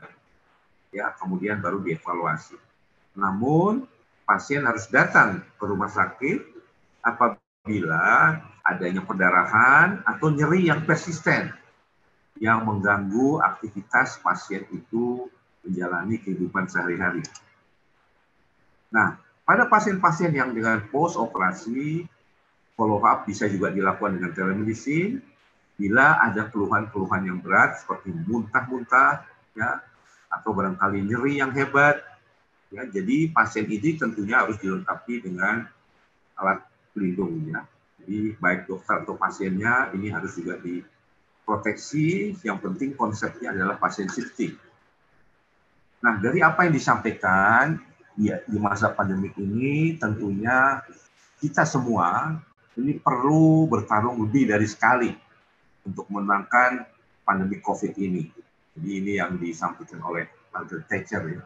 Ya, kemudian baru dievaluasi. Namun pasien harus datang ke rumah sakit apabila adanya pendarahan atau nyeri yang persisten yang mengganggu aktivitas pasien itu menjalani kehidupan sehari-hari. Nah, pada pasien-pasien yang dengan post operasi follow up bisa juga dilakukan dengan telemedicine bila ada keluhan-keluhan yang berat seperti muntah-muntah ya atau barangkali nyeri yang hebat ya jadi pasien ini tentunya harus dilengkapi dengan alat pelindung ya jadi baik dokter atau pasiennya ini harus juga di proteksi, yang penting konsepnya adalah pasien safety. Nah, dari apa yang disampaikan, ya di masa pandemi ini tentunya kita semua ini perlu bertarung lebih dari sekali untuk menangkan pandemi COVID ini. Jadi ini yang disampaikan oleh Dr. Thatcher ya.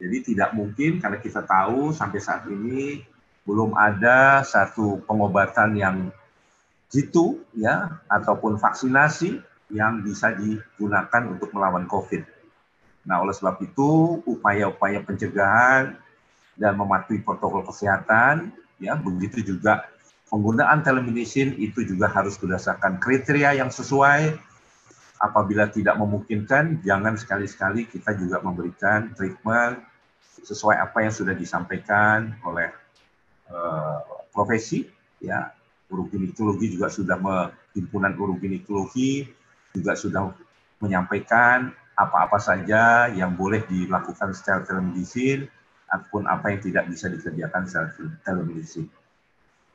Jadi tidak mungkin karena kita tahu sampai saat ini belum ada satu pengobatan yang jitu ya ataupun vaksinasi yang bisa digunakan untuk melawan COVID. Nah, oleh sebab itu upaya-upaya pencegahan dan mematuhi protokol kesehatan ya begitu juga penggunaan telemedicine itu juga harus berdasarkan kriteria yang sesuai apabila tidak memungkinkan jangan sekali-sekali kita juga memberikan treatment sesuai apa yang sudah disampaikan oleh uh, profesi ya uroginikologi juga sudah himpunan uroginikologi juga sudah menyampaikan apa-apa saja yang boleh dilakukan secara telemedicine ataupun apa yang tidak bisa dikerjakan secara telemedicine.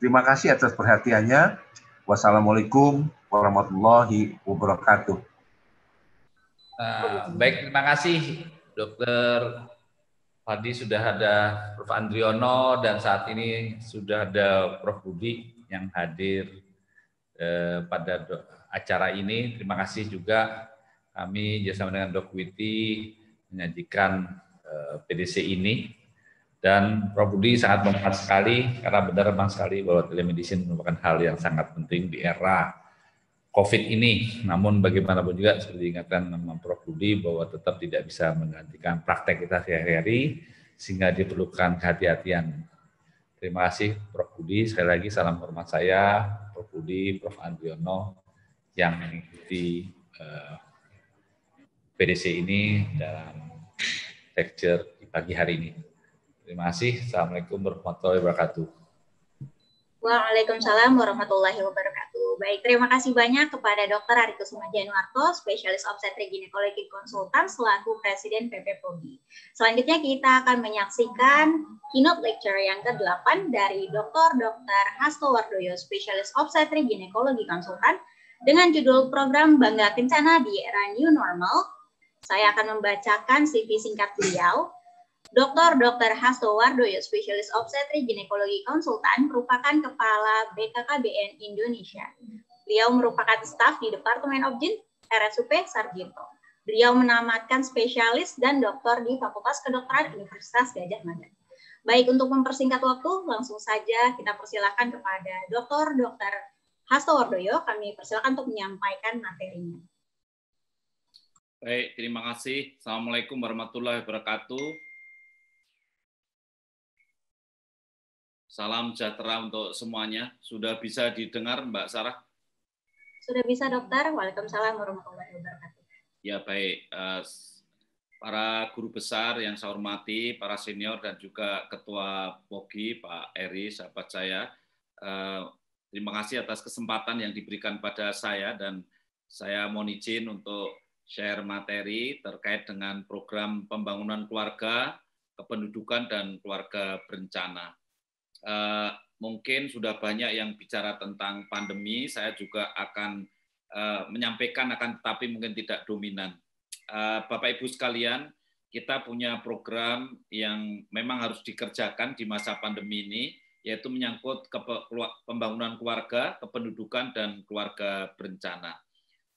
Terima kasih atas perhatiannya. Wassalamualaikum warahmatullahi wabarakatuh. Uh, baik, terima kasih Dokter Fadi sudah ada Prof. Andriono dan saat ini sudah ada Prof. Budi yang hadir eh, pada acara ini. Terima kasih juga kami bersama dengan Dok Witi menyajikan eh, PDC ini. Dan Prof. Budi sangat bermanfaat sekali karena benar benar sekali bahwa telemedicine merupakan hal yang sangat penting di era COVID ini. Namun bagaimanapun juga seperti diingatkan sama Prof. Budi bahwa tetap tidak bisa menggantikan praktek kita sehari-hari sehingga diperlukan kehati-hatian Terima kasih Prof. Budi. Sekali lagi salam hormat saya, Prof. Budi, Prof. Andriono yang mengikuti uh, eh, PDC ini dalam lecture di pagi hari ini. Terima kasih. Assalamualaikum warahmatullahi wabarakatuh. Waalaikumsalam warahmatullahi wabarakatuh. Baik, terima kasih banyak kepada Dr. Ari Kusuma Januarto, spesialis Obstetri ginekologi konsultan selaku Presiden PP POGI. Selanjutnya kita akan menyaksikan keynote lecture yang ke-8 dari Dr. Dr. Hasto Wardoyo, spesialis Obstetri ginekologi konsultan dengan judul program Bangga Kencana di Era New Normal. Saya akan membacakan CV singkat beliau Dr. Dr. Hasto Wardoyo, spesialis obstetri ginekologi konsultan, merupakan kepala BKKBN Indonesia. Beliau merupakan staf di Departemen Objin RSUP Sarjito. Beliau menamatkan spesialis dan doktor di Fakultas Kedokteran Universitas Gajah Mada. Baik, untuk mempersingkat waktu, langsung saja kita persilahkan kepada Dr. Dr. Hasto Wardoyo, kami persilahkan untuk menyampaikan materinya. Baik, terima kasih. Assalamualaikum warahmatullahi wabarakatuh. Salam sejahtera untuk semuanya. Sudah bisa didengar Mbak Sarah? Sudah bisa dokter. Waalaikumsalam warahmatullahi wabarakatuh. Ya baik. Eh, para guru besar yang saya hormati, para senior dan juga Ketua POGI, Pak Eri, sahabat saya, eh, terima kasih atas kesempatan yang diberikan pada saya dan saya mohon izin untuk share materi terkait dengan program pembangunan keluarga, kependudukan, dan keluarga berencana uh, mungkin sudah banyak yang bicara tentang pandemi. Saya juga akan uh, menyampaikan, akan tetapi mungkin tidak dominan. Uh, Bapak Ibu sekalian, kita punya program yang memang harus dikerjakan di masa pandemi ini, yaitu menyangkut ke pembangunan keluarga, kependudukan, dan keluarga berencana.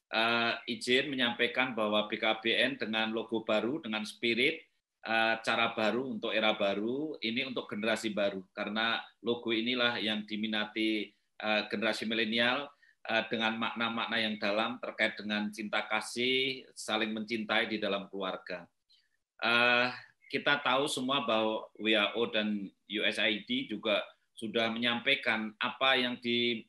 Uh, izin menyampaikan bahwa BKBN dengan logo baru, dengan spirit, Eh, cara baru untuk era baru, ini untuk generasi baru karena logo inilah yang diminati eh, generasi milenial eh, dengan makna-makna yang dalam terkait dengan cinta kasih, saling mencintai di dalam keluarga. Kita tahu semua bahwa WHO dan USAID juga sudah menyampaikan apa yang di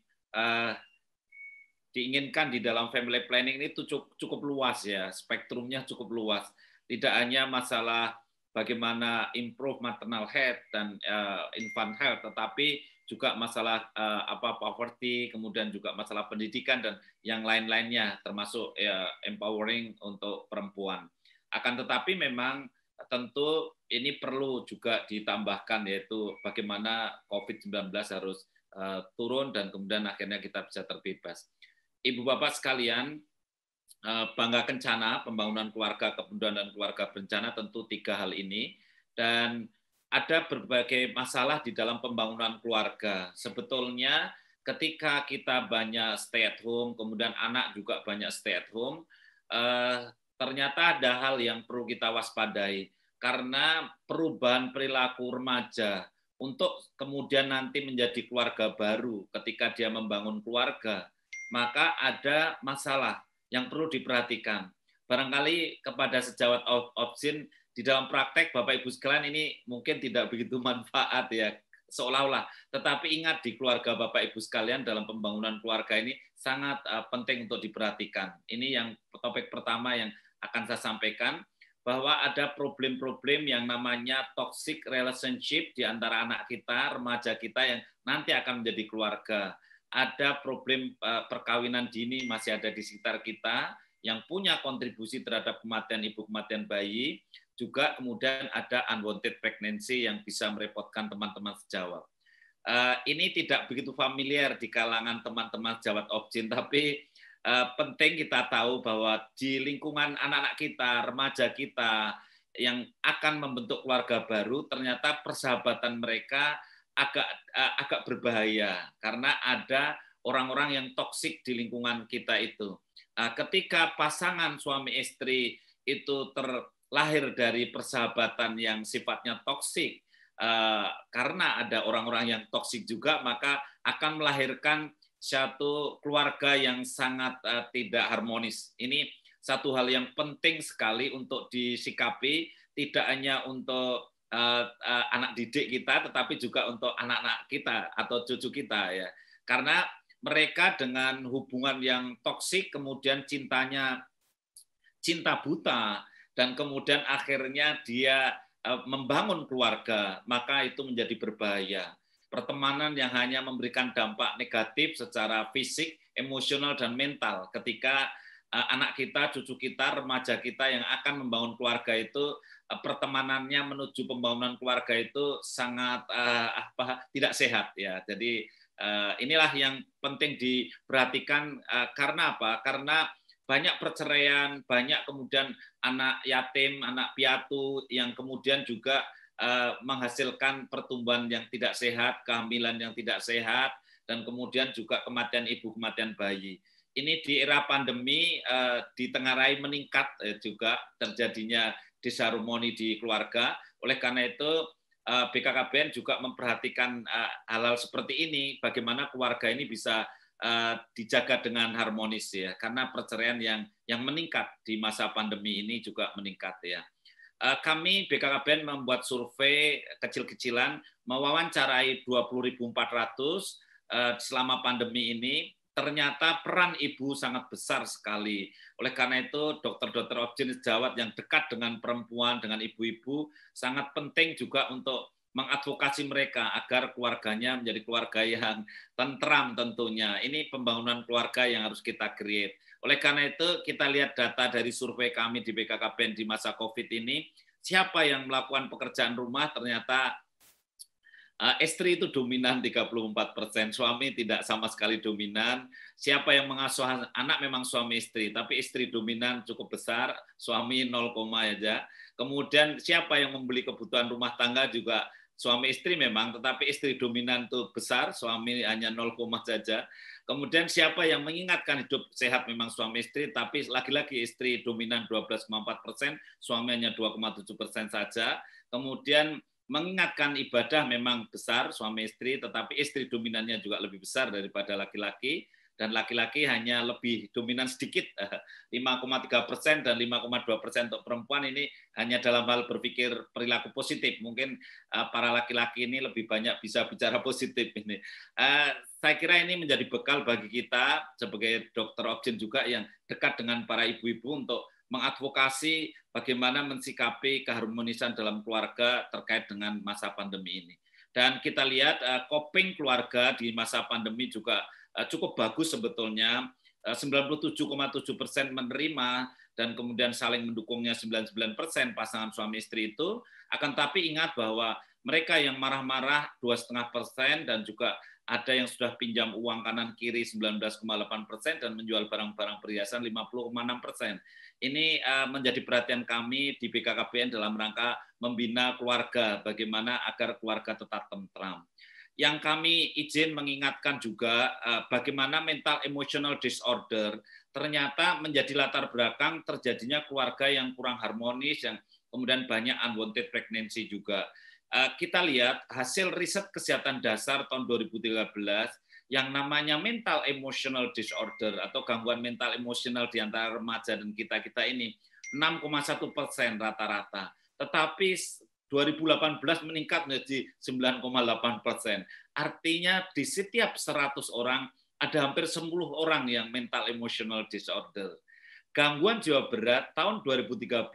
diinginkan di dalam family planning ini cukup cukup luas ya, spektrumnya cukup luas tidak hanya masalah bagaimana improve maternal health dan uh, infant health, tetapi juga masalah uh, apa poverty, kemudian juga masalah pendidikan dan yang lain-lainnya, termasuk uh, empowering untuk perempuan. Akan tetapi memang tentu ini perlu juga ditambahkan yaitu bagaimana COVID-19 harus uh, turun dan kemudian akhirnya kita bisa terbebas. Ibu Bapak sekalian, Eh, bangga Kencana, pembangunan keluarga kependudukan dan keluarga berencana tentu tiga hal ini dan ada berbagai masalah di dalam pembangunan keluarga. Sebetulnya ketika kita banyak stay at home, kemudian anak juga banyak stay at home, eh, ternyata ada hal yang perlu kita waspadai karena perubahan perilaku remaja untuk kemudian nanti menjadi keluarga baru ketika dia membangun keluarga, maka ada masalah yang perlu diperhatikan. Barangkali kepada sejawat opsin di dalam praktek Bapak Ibu sekalian ini mungkin tidak begitu manfaat ya seolah-olah. Tetapi ingat di keluarga Bapak Ibu sekalian dalam pembangunan keluarga ini sangat eh, penting untuk diperhatikan. Ini yang topik pertama yang akan saya sampaikan bahwa ada problem-problem yang namanya toxic relationship di antara anak kita, remaja kita yang nanti akan menjadi keluarga ada problem eh, perkawinan dini masih ada di sekitar kita yang punya kontribusi terhadap kematian ibu kematian bayi juga kemudian ada unwanted pregnancy yang bisa merepotkan teman-teman sejawat. Eh, ini tidak begitu familiar di kalangan teman-teman sejawat objin tapi eh, penting kita tahu bahwa di lingkungan anak-anak kita remaja kita yang akan membentuk keluarga baru ternyata persahabatan mereka agak eh, agak berbahaya karena ada orang-orang yang toksik di lingkungan kita itu. Eh, ketika pasangan suami istri itu terlahir dari persahabatan yang sifatnya toksik, eh, karena ada orang-orang yang toksik juga, maka akan melahirkan satu keluarga yang sangat tidak harmonis. Ini satu hal yang penting sekali untuk disikapi, tidak hanya untuk Eh, eh, anak didik kita, tetapi juga untuk anak-anak kita atau cucu kita ya. Karena mereka dengan hubungan yang toksik, kemudian cintanya cinta buta, dan kemudian akhirnya dia eh, membangun keluarga, maka itu menjadi berbahaya. Pertemanan yang hanya memberikan dampak negatif secara fisik, emosional, dan mental ketika anak kita, cucu kita, remaja kita yang akan membangun keluarga itu Eh, pertemanannya menuju pembangunan keluarga itu sangat uh, apa tidak sehat ya. Jadi uh, inilah yang penting diperhatikan uh, karena apa? Karena banyak perceraian, banyak kemudian anak yatim, anak piatu yang kemudian juga uh, menghasilkan pertumbuhan yang tidak sehat, kehamilan yang tidak sehat, dan kemudian juga kematian ibu, kematian bayi. Ini di era pandemi uh, ditengarai meningkat uh, juga terjadinya disharmoni di keluarga. Oleh karena itu eh, BKKBN juga memperhatikan eh, hal-hal seperti ini, bagaimana keluarga ini bisa eh, dijaga dengan harmonis ya, karena perceraian yang yang meningkat di masa pandemi ini juga meningkat ya. Kami BKKBN membuat survei kecil-kecilan mewawancarai 20.400 selama pandemi ini ternyata peran ibu sangat besar sekali. Oleh karena itu, dokter-dokter of jenis Jawa yang dekat dengan perempuan, dengan ibu-ibu, sangat penting juga untuk mengadvokasi mereka agar keluarganya menjadi keluarga yang tentram tentunya. Ini pembangunan keluarga yang harus kita create. Oleh karena itu, kita lihat data dari survei kami di BKKBN di masa COVID ini, siapa yang melakukan pekerjaan rumah ternyata Ah, istri itu dominan 34 persen, suami tidak sama sekali dominan. Siapa yang mengasuh anak memang suami istri, tapi istri dominan cukup besar, suami 0, aja. Kemudian siapa yang membeli kebutuhan rumah tangga juga suami istri memang, tetapi istri dominan itu besar, suami hanya 0, saja. Kemudian siapa yang mengingatkan hidup sehat memang suami istri, tapi lagi-lagi istri dominan 12,4 persen, suami hanya 2,7 persen saja. Kemudian mengingatkan ibadah memang besar suami istri, tetapi istri dominannya juga lebih besar daripada laki-laki dan laki-laki hanya lebih dominan sedikit 5,3 persen dan 5,2 persen untuk perempuan ini hanya dalam hal berpikir perilaku positif mungkin eh, para laki-laki ini lebih banyak bisa bicara positif ini eh, saya kira ini menjadi bekal bagi kita sebagai dokter objen juga yang dekat dengan para ibu-ibu untuk mengadvokasi bagaimana mensikapi keharmonisan dalam keluarga terkait dengan masa pandemi ini. Dan kita lihat eh, coping keluarga di masa pandemi juga eh, cukup bagus sebetulnya. 97,7 eh, persen menerima dan kemudian saling mendukungnya 99 persen pasangan suami istri itu. Akan tapi ingat bahwa mereka yang marah-marah dua setengah persen dan juga ada yang sudah pinjam uang kanan kiri 19,8 persen dan menjual barang-barang perhiasan 50,6 persen. Ini eh, menjadi perhatian kami di BKKBN dalam rangka membina keluarga, bagaimana agar keluarga tetap tentram. Yang kami izin mengingatkan juga eh, bagaimana mental emotional disorder ternyata menjadi latar belakang terjadinya keluarga yang kurang harmonis, yang kemudian banyak unwanted pregnancy juga. Eh, kita lihat hasil riset kesehatan dasar tahun 2013 yang namanya mental emotional disorder atau gangguan mental emosional di antara remaja dan kita-kita ini 6,1 persen rata-rata. Tetapi 2018 meningkat menjadi 9,8 persen. Artinya di setiap 100 orang ada hampir 10 orang yang mental emotional disorder. Gangguan jiwa berat tahun 2013 1,7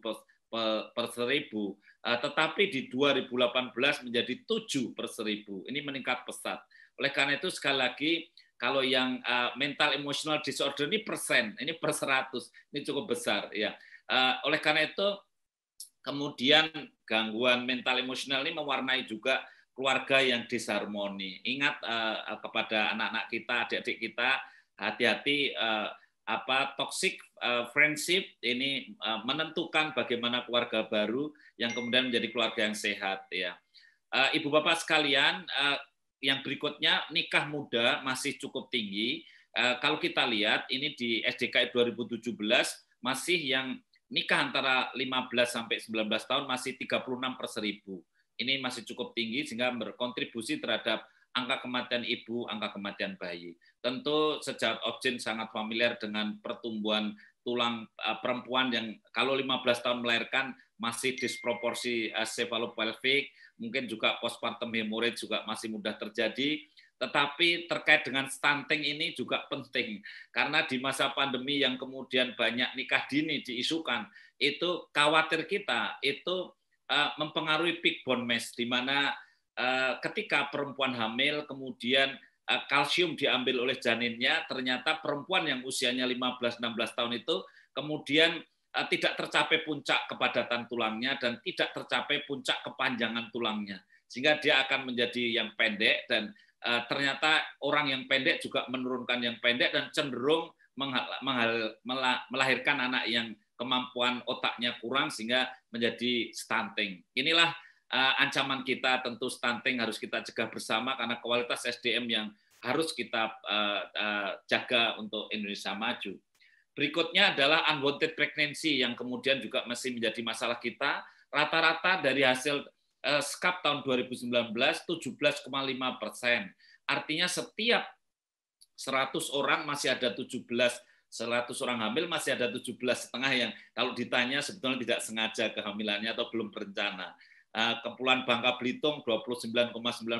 per, per, per seribu, Eh, tetapi di 2018 menjadi 7 per seribu. Ini meningkat pesat. Oleh karena itu sekali lagi kalau yang eh, mental emotional disorder ini persen, ini per 100, ini cukup besar ya. Eh, oleh karena itu kemudian gangguan mental emosional ini mewarnai juga keluarga yang disharmoni. Ingat kepada anak-anak kita, adik-adik kita, hati-hati apa toxic eh, friendship ini eh, menentukan bagaimana keluarga baru yang kemudian menjadi keluarga yang sehat ya. Eh, ibu Bapak sekalian, yang berikutnya nikah muda masih cukup tinggi. kalau kita lihat ini di SDKI 2017 masih yang nikah antara 15 sampai 19 tahun masih 36 per seribu. Ini masih cukup tinggi sehingga berkontribusi terhadap angka kematian ibu, angka kematian bayi. Tentu sejak objek sangat familiar dengan pertumbuhan tulang eh, perempuan yang kalau 15 tahun melahirkan masih disproporsi eh, cephalopelvic, mungkin juga postpartum hemorrhage juga masih mudah terjadi. Tetapi terkait dengan stunting ini juga penting karena di masa pandemi yang kemudian banyak nikah dini diisukan, itu khawatir kita itu eh, mempengaruhi peak bone mass di mana Eh, ketika perempuan hamil kemudian eh, kalsium diambil oleh janinnya, ternyata perempuan yang usianya 15-16 tahun itu kemudian eh, tidak tercapai puncak kepadatan tulangnya dan tidak tercapai puncak kepanjangan tulangnya. Sehingga dia akan menjadi yang pendek dan ternyata orang yang pendek juga menurunkan yang pendek dan cenderung melahirkan anak yang kemampuan otaknya kurang sehingga menjadi stunting. Inilah Eh, ancaman kita tentu stunting harus kita cegah bersama karena kualitas SDM yang harus kita eh, eh, jaga untuk Indonesia maju. Berikutnya adalah unwanted pregnancy yang kemudian juga masih menjadi masalah kita. Rata-rata dari hasil SCAP tahun 2019 17,5 persen. Artinya setiap 100 orang masih ada 17 100 orang hamil masih ada 17 setengah yang kalau ditanya sebetulnya tidak sengaja kehamilannya atau belum berencana. Eh, Kepulauan Bangka Belitung 29,9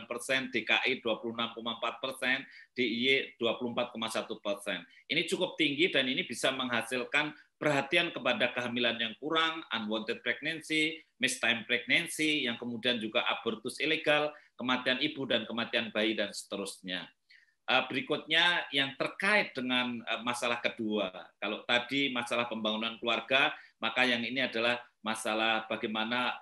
persen, DKI 26,4 persen, DIY 24,1 persen. Ini cukup tinggi dan ini bisa menghasilkan perhatian kepada kehamilan yang kurang, unwanted pregnancy, missed time pregnancy, yang kemudian juga abortus ilegal, kematian ibu dan kematian bayi, dan seterusnya. Eh, berikutnya yang terkait dengan eh, masalah kedua. Kalau tadi masalah pembangunan keluarga, maka yang ini adalah masalah bagaimana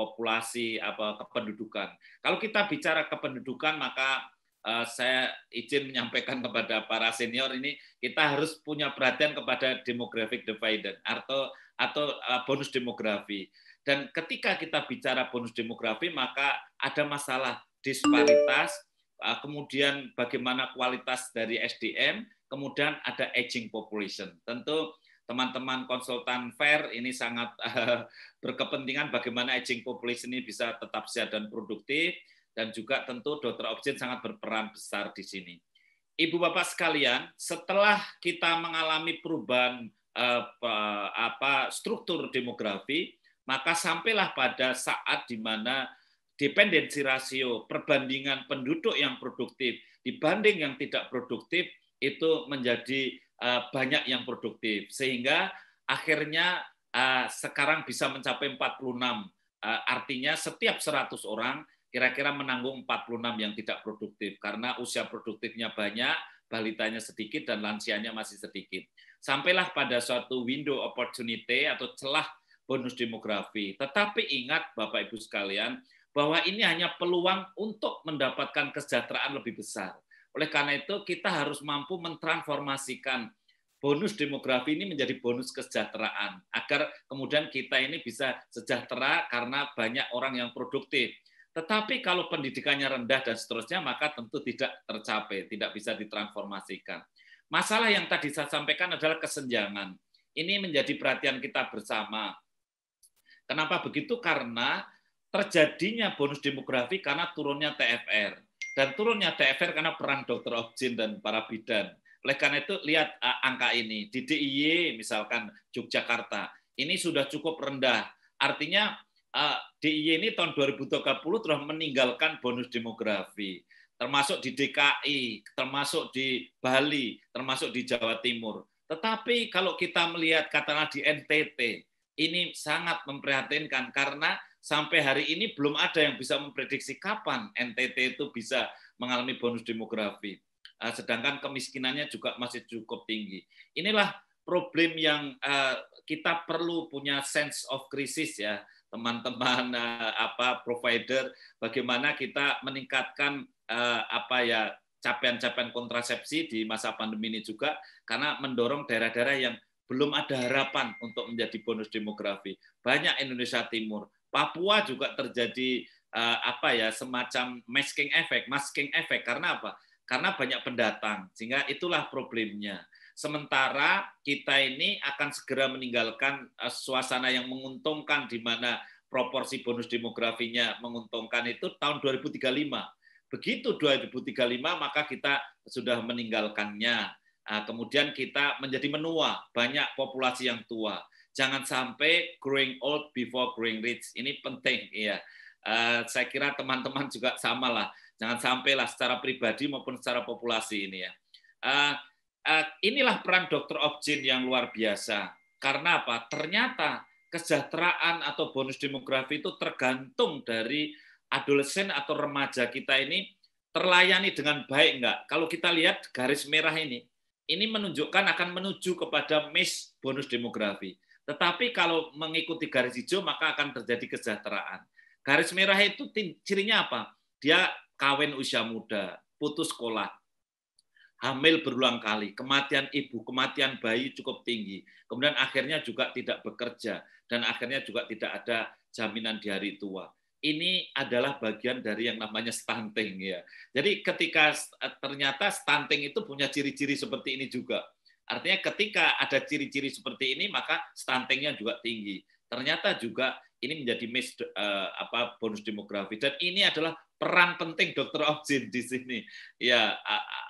populasi apa kependudukan. Kalau kita bicara kependudukan maka uh, saya izin menyampaikan kepada para senior ini kita harus punya perhatian kepada demographic dividend atau atau uh, bonus demografi. Dan ketika kita bicara bonus demografi maka ada masalah disparitas uh, kemudian bagaimana kualitas dari SDM, kemudian ada aging population. Tentu teman-teman konsultan fair ini sangat uh, berkepentingan bagaimana aging populasi ini bisa tetap sehat dan produktif dan juga tentu dokter oksigen sangat berperan besar di sini. Ibu Bapak sekalian, setelah kita mengalami perubahan uh, apa struktur demografi, maka sampailah pada saat di mana dependensi rasio perbandingan penduduk yang produktif dibanding yang tidak produktif itu menjadi Eh, banyak yang produktif sehingga akhirnya eh, sekarang bisa mencapai 46 eh, artinya setiap 100 orang kira-kira menanggung 46 yang tidak produktif karena usia produktifnya banyak balitanya sedikit dan lansianya masih sedikit sampailah pada suatu window opportunity atau celah bonus demografi tetapi ingat Bapak Ibu sekalian bahwa ini hanya peluang untuk mendapatkan kesejahteraan lebih besar oleh karena itu kita harus mampu mentransformasikan bonus demografi ini menjadi bonus kesejahteraan agar kemudian kita ini bisa sejahtera karena banyak orang yang produktif. Tetapi kalau pendidikannya rendah dan seterusnya maka tentu tidak tercapai, tidak bisa ditransformasikan. Masalah yang tadi saya sampaikan adalah kesenjangan. Ini menjadi perhatian kita bersama. Kenapa begitu? Karena terjadinya bonus demografi karena turunnya TFR dan turunnya DFR karena perang dokter of dan para bidan. Oleh karena itu lihat eh, angka ini di DIY misalkan Yogyakarta ini sudah cukup rendah. Artinya eh, DIY ini tahun 2030 telah meninggalkan bonus demografi termasuk di DKI, termasuk di Bali, termasuk di Jawa Timur. Tetapi kalau kita melihat katanya di NTT, ini sangat memprihatinkan karena sampai hari ini belum ada yang bisa memprediksi kapan NTT itu bisa mengalami bonus demografi. Eh, sedangkan kemiskinannya juga masih cukup tinggi. Inilah problem yang eh, kita perlu punya sense of crisis ya teman-teman eh, apa provider bagaimana kita meningkatkan apa ya capaian-capaian kontrasepsi di masa pandemi ini juga karena mendorong daerah-daerah yang belum ada harapan untuk menjadi bonus demografi. Banyak Indonesia Timur, Papua juga terjadi uh, apa ya semacam masking effect, masking effect karena apa? Karena banyak pendatang, sehingga itulah problemnya. Sementara kita ini akan segera meninggalkan uh, suasana yang menguntungkan di mana proporsi bonus demografinya menguntungkan itu tahun 2035. Begitu 2035 maka kita sudah meninggalkannya. Uh, kemudian kita menjadi menua, banyak populasi yang tua jangan sampai growing old before growing rich. Ini penting ya. Uh, saya kira teman-teman juga sama lah. Jangan sampai lah secara pribadi maupun secara populasi ini ya. Uh, uh, inilah peran dokter Objin yang luar biasa. Karena apa? Ternyata kesejahteraan atau bonus demografi itu tergantung dari adolesen atau remaja kita ini terlayani dengan baik enggak. Kalau kita lihat garis merah ini, ini menunjukkan akan menuju kepada miss bonus demografi. Tetapi kalau mengikuti garis hijau maka akan terjadi kesejahteraan. Garis merah itu cirinya apa? Dia kawin usia muda, putus sekolah, hamil berulang kali, kematian ibu, kematian bayi cukup tinggi, kemudian akhirnya juga tidak bekerja, dan akhirnya juga tidak ada jaminan di hari tua. Ini adalah bagian dari yang namanya stunting ya. Jadi ketika ternyata stunting itu punya ciri-ciri seperti ini juga. Artinya ketika ada ciri-ciri seperti ini maka stuntingnya juga tinggi. Ternyata juga ini menjadi miss, uh, apa bonus demografi dan ini adalah peran penting Dr. Ojin di sini ya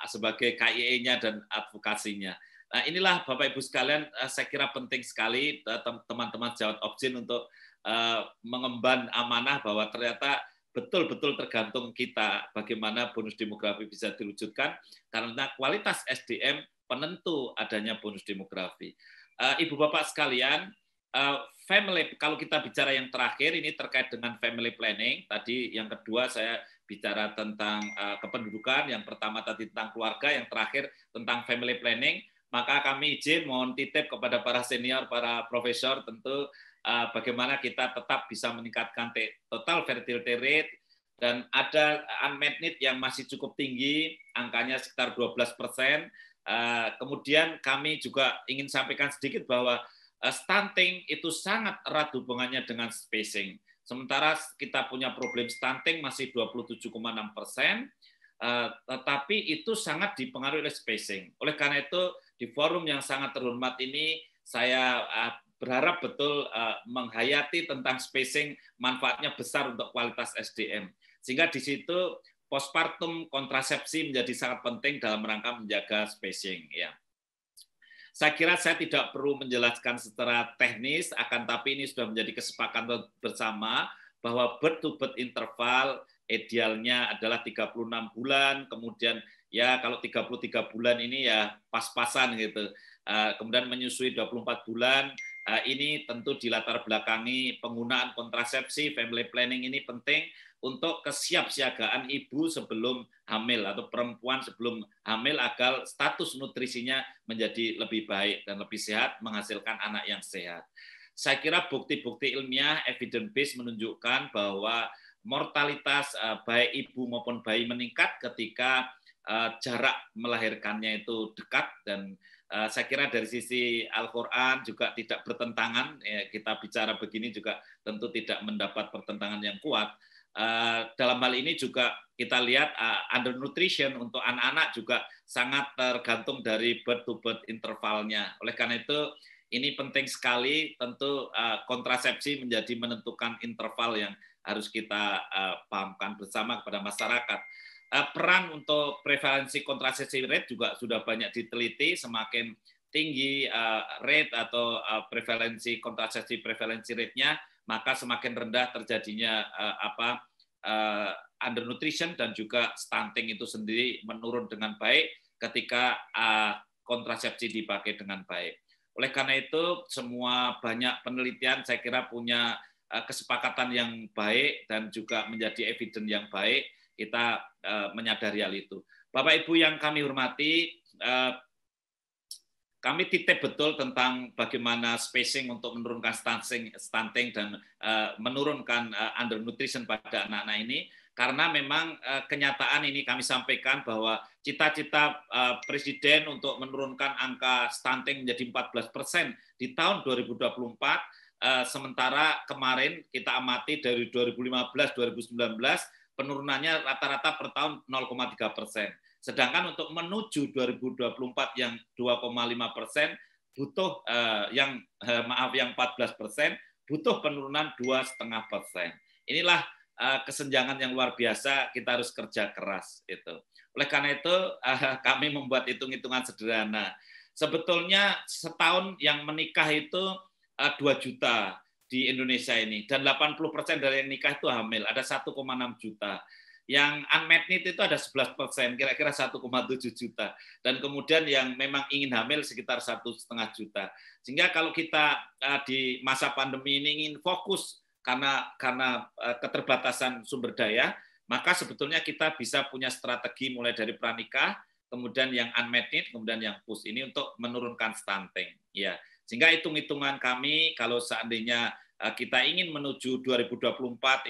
sebagai KIE-nya dan advokasinya. Nah, inilah Bapak Ibu sekalian eh, saya kira penting sekali eh, teman-teman jawat Ojin untuk uh, mengemban amanah bahwa ternyata betul-betul tergantung kita bagaimana bonus demografi bisa diwujudkan karena kualitas SDM penentu adanya bonus demografi. Eh, ibu bapak sekalian, eh, family kalau kita bicara yang terakhir ini terkait dengan family planning. Tadi yang kedua saya bicara tentang eh, kependudukan, yang pertama tadi tentang keluarga, yang terakhir tentang family planning. Maka kami izin mohon titip kepada para senior, para profesor tentu bagaimana kita tetap bisa meningkatkan total fertility rate dan ada unmet need yang masih cukup tinggi, angkanya sekitar 12 persen Eh, kemudian kami juga ingin sampaikan sedikit bahwa eh, stunting itu sangat erat hubungannya dengan spacing. Sementara kita punya problem stunting masih 27,6 persen, eh, tetapi itu sangat dipengaruhi oleh spacing. Oleh karena itu, di forum yang sangat terhormat ini, saya berharap betul menghayati tentang spacing, manfaatnya besar untuk kualitas SDM. Sehingga di situ postpartum kontrasepsi menjadi sangat penting dalam rangka menjaga spacing ya. Saya kira saya tidak perlu menjelaskan secara teknis akan tapi ini sudah menjadi kesepakatan bersama bahwa birth to birth interval idealnya adalah 36 bulan kemudian ya kalau 33 bulan ini ya pas-pasan gitu. Eh, kemudian menyusui 24 bulan eh, ini tentu dilatar belakangi penggunaan kontrasepsi, family planning ini penting untuk kesiapsiagaan ibu sebelum hamil atau perempuan sebelum hamil agar status nutrisinya menjadi lebih baik dan lebih sehat menghasilkan anak yang sehat. Saya kira bukti-bukti ilmiah evidence based menunjukkan bahwa mortalitas eh, baik ibu maupun bayi meningkat ketika eh, jarak melahirkannya itu dekat dan eh, saya kira dari sisi Al-Quran juga tidak bertentangan. Ya, kita bicara begini juga tentu tidak mendapat pertentangan yang kuat. Eh, dalam hal ini juga kita lihat uh, eh, undernutrition untuk anak-anak juga sangat tergantung dari birth to birth intervalnya. Oleh karena itu ini penting sekali tentu uh, kontrasepsi menjadi menentukan interval yang harus kita uh, pahamkan bersama kepada masyarakat. Uh, peran untuk prevalensi kontrasepsi rate juga sudah banyak diteliti semakin tinggi uh, rate atau uh, prevalensi kontrasepsi prevalensi rate-nya maka semakin rendah terjadinya uh, apa uh, eh, undernutrition dan juga stunting itu sendiri menurun dengan baik ketika uh, kontrasepsi dipakai dengan baik. Oleh karena itu semua banyak penelitian saya kira punya uh, kesepakatan yang baik dan juga menjadi evidence yang baik kita uh, menyadari hal itu. Bapak Ibu yang kami hormati, uh, kami titip betul tentang bagaimana spacing untuk menurunkan stunting, stunting dan uh, menurunkan uh, undernutrition pada anak-anak ini karena memang uh, kenyataan ini kami sampaikan bahwa cita-cita uh, presiden untuk menurunkan angka stunting menjadi 14 persen di tahun 2024 uh, sementara kemarin kita amati dari 2015-2019 penurunannya rata-rata per tahun 0,3 persen. Sedangkan untuk menuju 2024 yang 2,5 persen butuh eh, yang eh, maaf yang 14 persen butuh penurunan dua setengah persen. Inilah eh, kesenjangan yang luar biasa kita harus kerja keras itu. Oleh karena itu eh, kami membuat hitung-hitungan sederhana. Sebetulnya setahun yang menikah itu eh, 2 juta di Indonesia ini dan 80 persen dari yang nikah itu hamil ada 1,6 juta yang unmet need itu ada 11 persen, kira-kira 1,7 juta. Dan kemudian yang memang ingin hamil sekitar satu setengah juta. Sehingga kalau kita eh, di masa pandemi ini ingin fokus karena karena eh, keterbatasan sumber daya, maka sebetulnya kita bisa punya strategi mulai dari pranikah, kemudian yang unmet need, kemudian yang push ini untuk menurunkan stunting. Ya, sehingga hitung-hitungan kami kalau seandainya eh, kita ingin menuju 2024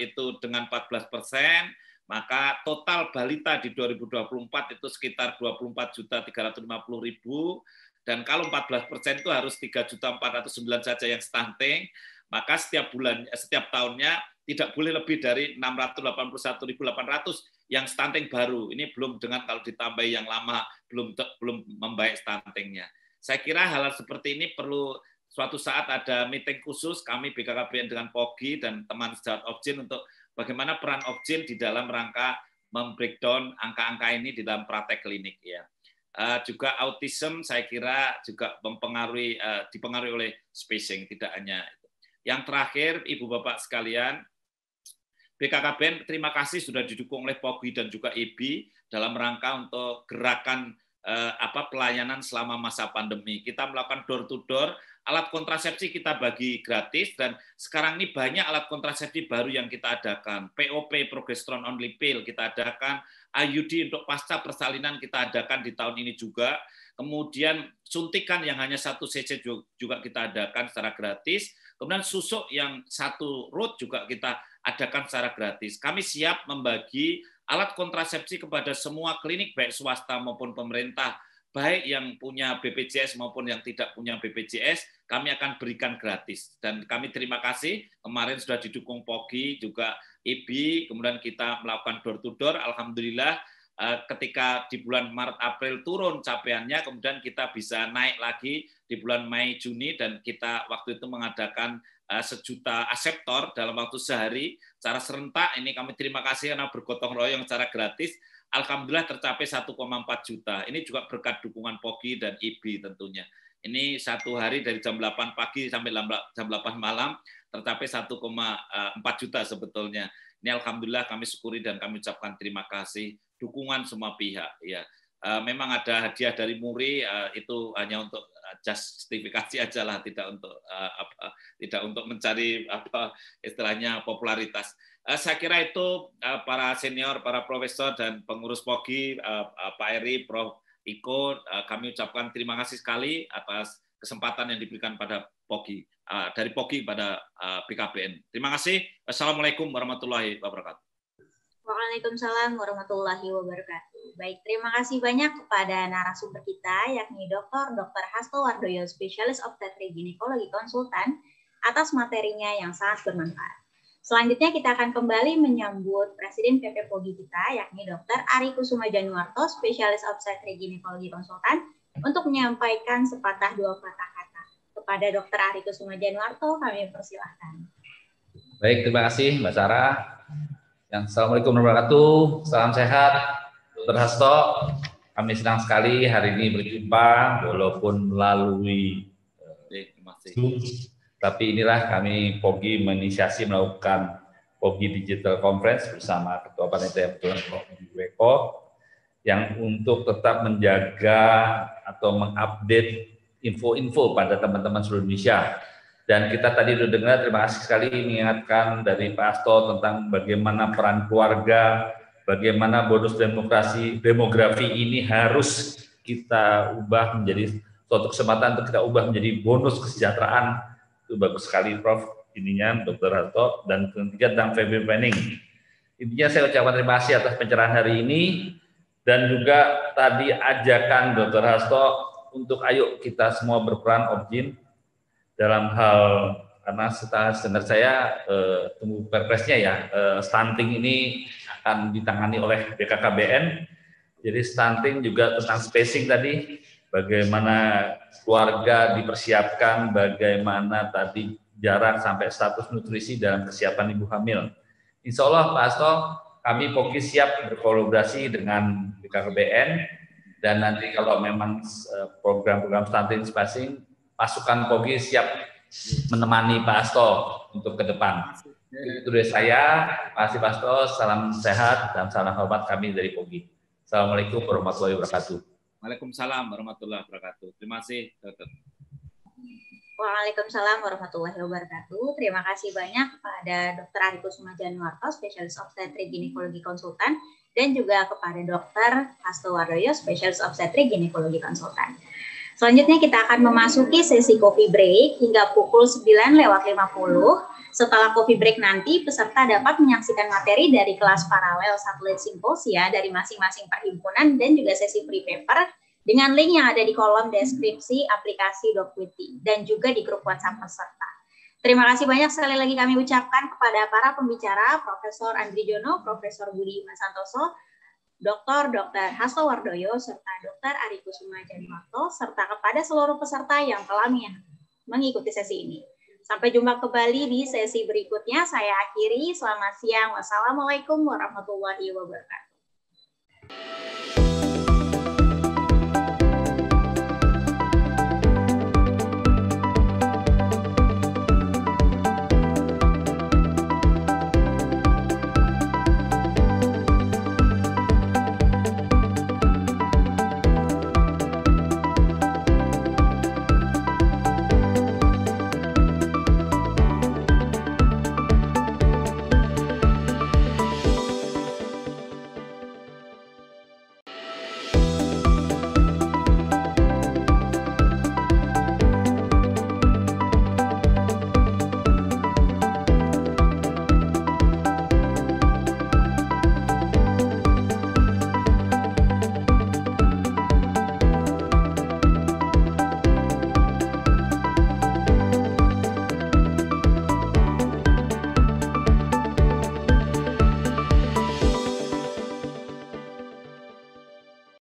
itu dengan 14 persen, maka total balita di 2024 itu sekitar 24 juta 350 ribu dan kalau 14 persen itu harus 3 juta 409 saja yang stunting maka setiap bulan eh, setiap tahunnya tidak boleh lebih dari 681.800 yang stunting baru ini belum dengan kalau ditambah yang lama belum belum membaik stuntingnya saya kira hal, -hal seperti ini perlu suatu saat ada meeting khusus kami BKKBN dengan Pogi dan teman sejawat Objin untuk bagaimana peran Opjin di dalam rangka membreakdown angka-angka ini di dalam praktek klinik ya. Uh, juga autism saya kira juga mempengaruhi uh, dipengaruhi oleh spacing tidak hanya itu. Yang terakhir Ibu Bapak sekalian BKKBN terima kasih sudah didukung oleh POGI dan juga IBI dalam rangka untuk gerakan eh, apa pelayanan selama masa pandemi. Kita melakukan door to door, alat kontrasepsi kita bagi gratis dan sekarang ini banyak alat kontrasepsi baru yang kita adakan. POP progesteron only pill kita adakan, IUD untuk pasca persalinan kita adakan di tahun ini juga. Kemudian suntikan yang hanya satu cc juga kita adakan secara gratis. Kemudian susuk yang satu root juga kita adakan secara gratis. Kami siap membagi alat kontrasepsi kepada semua klinik baik swasta maupun pemerintah, baik yang punya BPJS maupun yang tidak punya BPJS, kami akan berikan gratis. Dan kami terima kasih kemarin sudah didukung Pogi juga IBI, kemudian kita melakukan door to door, alhamdulillah eh, ketika di bulan Maret April turun capaiannya kemudian kita bisa naik lagi di bulan Mei Juni dan kita waktu itu mengadakan Eh, sejuta aseptor dalam waktu sehari cara serentak ini kami terima kasih karena bergotong royong secara gratis Alhamdulillah tercapai 1,4 juta. Ini juga berkat dukungan POGI dan IB tentunya. Ini satu hari dari jam 8 pagi sampai jam 8 malam tercapai 1,4 juta sebetulnya. Ini alhamdulillah kami syukuri dan kami ucapkan terima kasih dukungan semua pihak ya. Eh, memang ada hadiah dari Muri uh, itu hanya untuk eh, justifikasi aja lah tidak untuk uh, apa, tidak untuk mencari apa istilahnya popularitas uh, saya kira itu uh, para senior para profesor dan pengurus pogi uh, Pak Eri Prof Iko uh, kami ucapkan terima kasih sekali atas kesempatan yang diberikan pada pogi uh, dari pogi pada uh, PKBN terima kasih assalamualaikum warahmatullahi wabarakatuh Waalaikumsalam warahmatullahi wabarakatuh. Baik, terima kasih banyak kepada narasumber kita yakni Dr. Dr. Hasto Wardoyo, spesialis obstetri ginekologi konsultan atas materinya yang sangat bermanfaat. Selanjutnya kita akan kembali menyambut Presiden PP Pogi kita yakni Dr. Ari Kusuma Januarto, spesialis obstetri ginekologi konsultan untuk menyampaikan sepatah dua patah kata. Kepada Dr. Ari Kusuma Januarto kami persilahkan. Baik, terima kasih Mbak Sarah. Yang Assalamualaikum warahmatullahi wabarakatuh. Salam sehat, Dr. Hasto. Kami senang sekali hari ini berjumpa walaupun melalui eh, Zoom. Tapi inilah kami POGI menisiasi melakukan POGI Digital Conference bersama Ketua Panitia Pertujuan Weko yang untuk tetap menjaga atau mengupdate info-info pada teman-teman seluruh Indonesia dan kita tadi sudah dengar, terima kasih sekali mengingatkan dari Pak Asto tentang bagaimana peran keluarga, bagaimana bonus demokrasi, demografi ini harus kita ubah menjadi suatu kesempatan untuk kita ubah menjadi bonus kesejahteraan. Itu bagus sekali Prof. Ininya Dr. Harto dan ketiga tentang family planning. Intinya saya ucapkan terima kasih atas pencerahan hari ini dan juga tadi ajakan Dr. Hasto untuk ayo kita semua berperan objin dalam hal karena setelah standar saya eh, tunggu perpresnya ya eh, stunting ini akan ditangani oleh BKKBN jadi stunting juga tentang spacing tadi bagaimana keluarga dipersiapkan bagaimana tadi jarak sampai status nutrisi dan kesiapan ibu hamil Insya Allah Pak Asto kami fokus siap berkolaborasi dengan BKKBN dan nanti kalau memang eh, program-program stunting spacing pasukan Pogi siap menemani Pak Asto untuk ke depan. Itu dari saya, Pak Asto, salam sehat dan salam hormat kami dari Pogi. Assalamualaikum warahmatullahi wabarakatuh. Waalaikumsalam warahmatullahi wabarakatuh. Terima kasih, Waalaikumsalam warahmatullahi wabarakatuh. Terima kasih banyak kepada Dr. Ariko Sumajanuarto, spesialis Obstetri ginekologi konsultan, dan juga kepada Dr. Hasto Wardoyo, spesialis Obstetri ginekologi konsultan. Selanjutnya kita akan memasuki sesi coffee break hingga pukul 9 lewat 50. Setelah coffee break nanti, peserta dapat menyaksikan materi dari kelas paralel satelit simposia dari masing-masing perhimpunan dan juga sesi free paper dengan link yang ada di kolom deskripsi aplikasi Docuity dan juga di grup WhatsApp peserta. Terima kasih banyak sekali lagi kami ucapkan kepada para pembicara Profesor Andri Jono, Profesor Budi masantoso Dr. Dr. Hasto Wardoyo serta Dr. Ari Kusuma Janiwanto serta kepada seluruh peserta yang telah mengikuti sesi ini. Sampai jumpa kembali di sesi berikutnya. Saya akhiri. Selamat siang. Wassalamualaikum warahmatullahi wabarakatuh.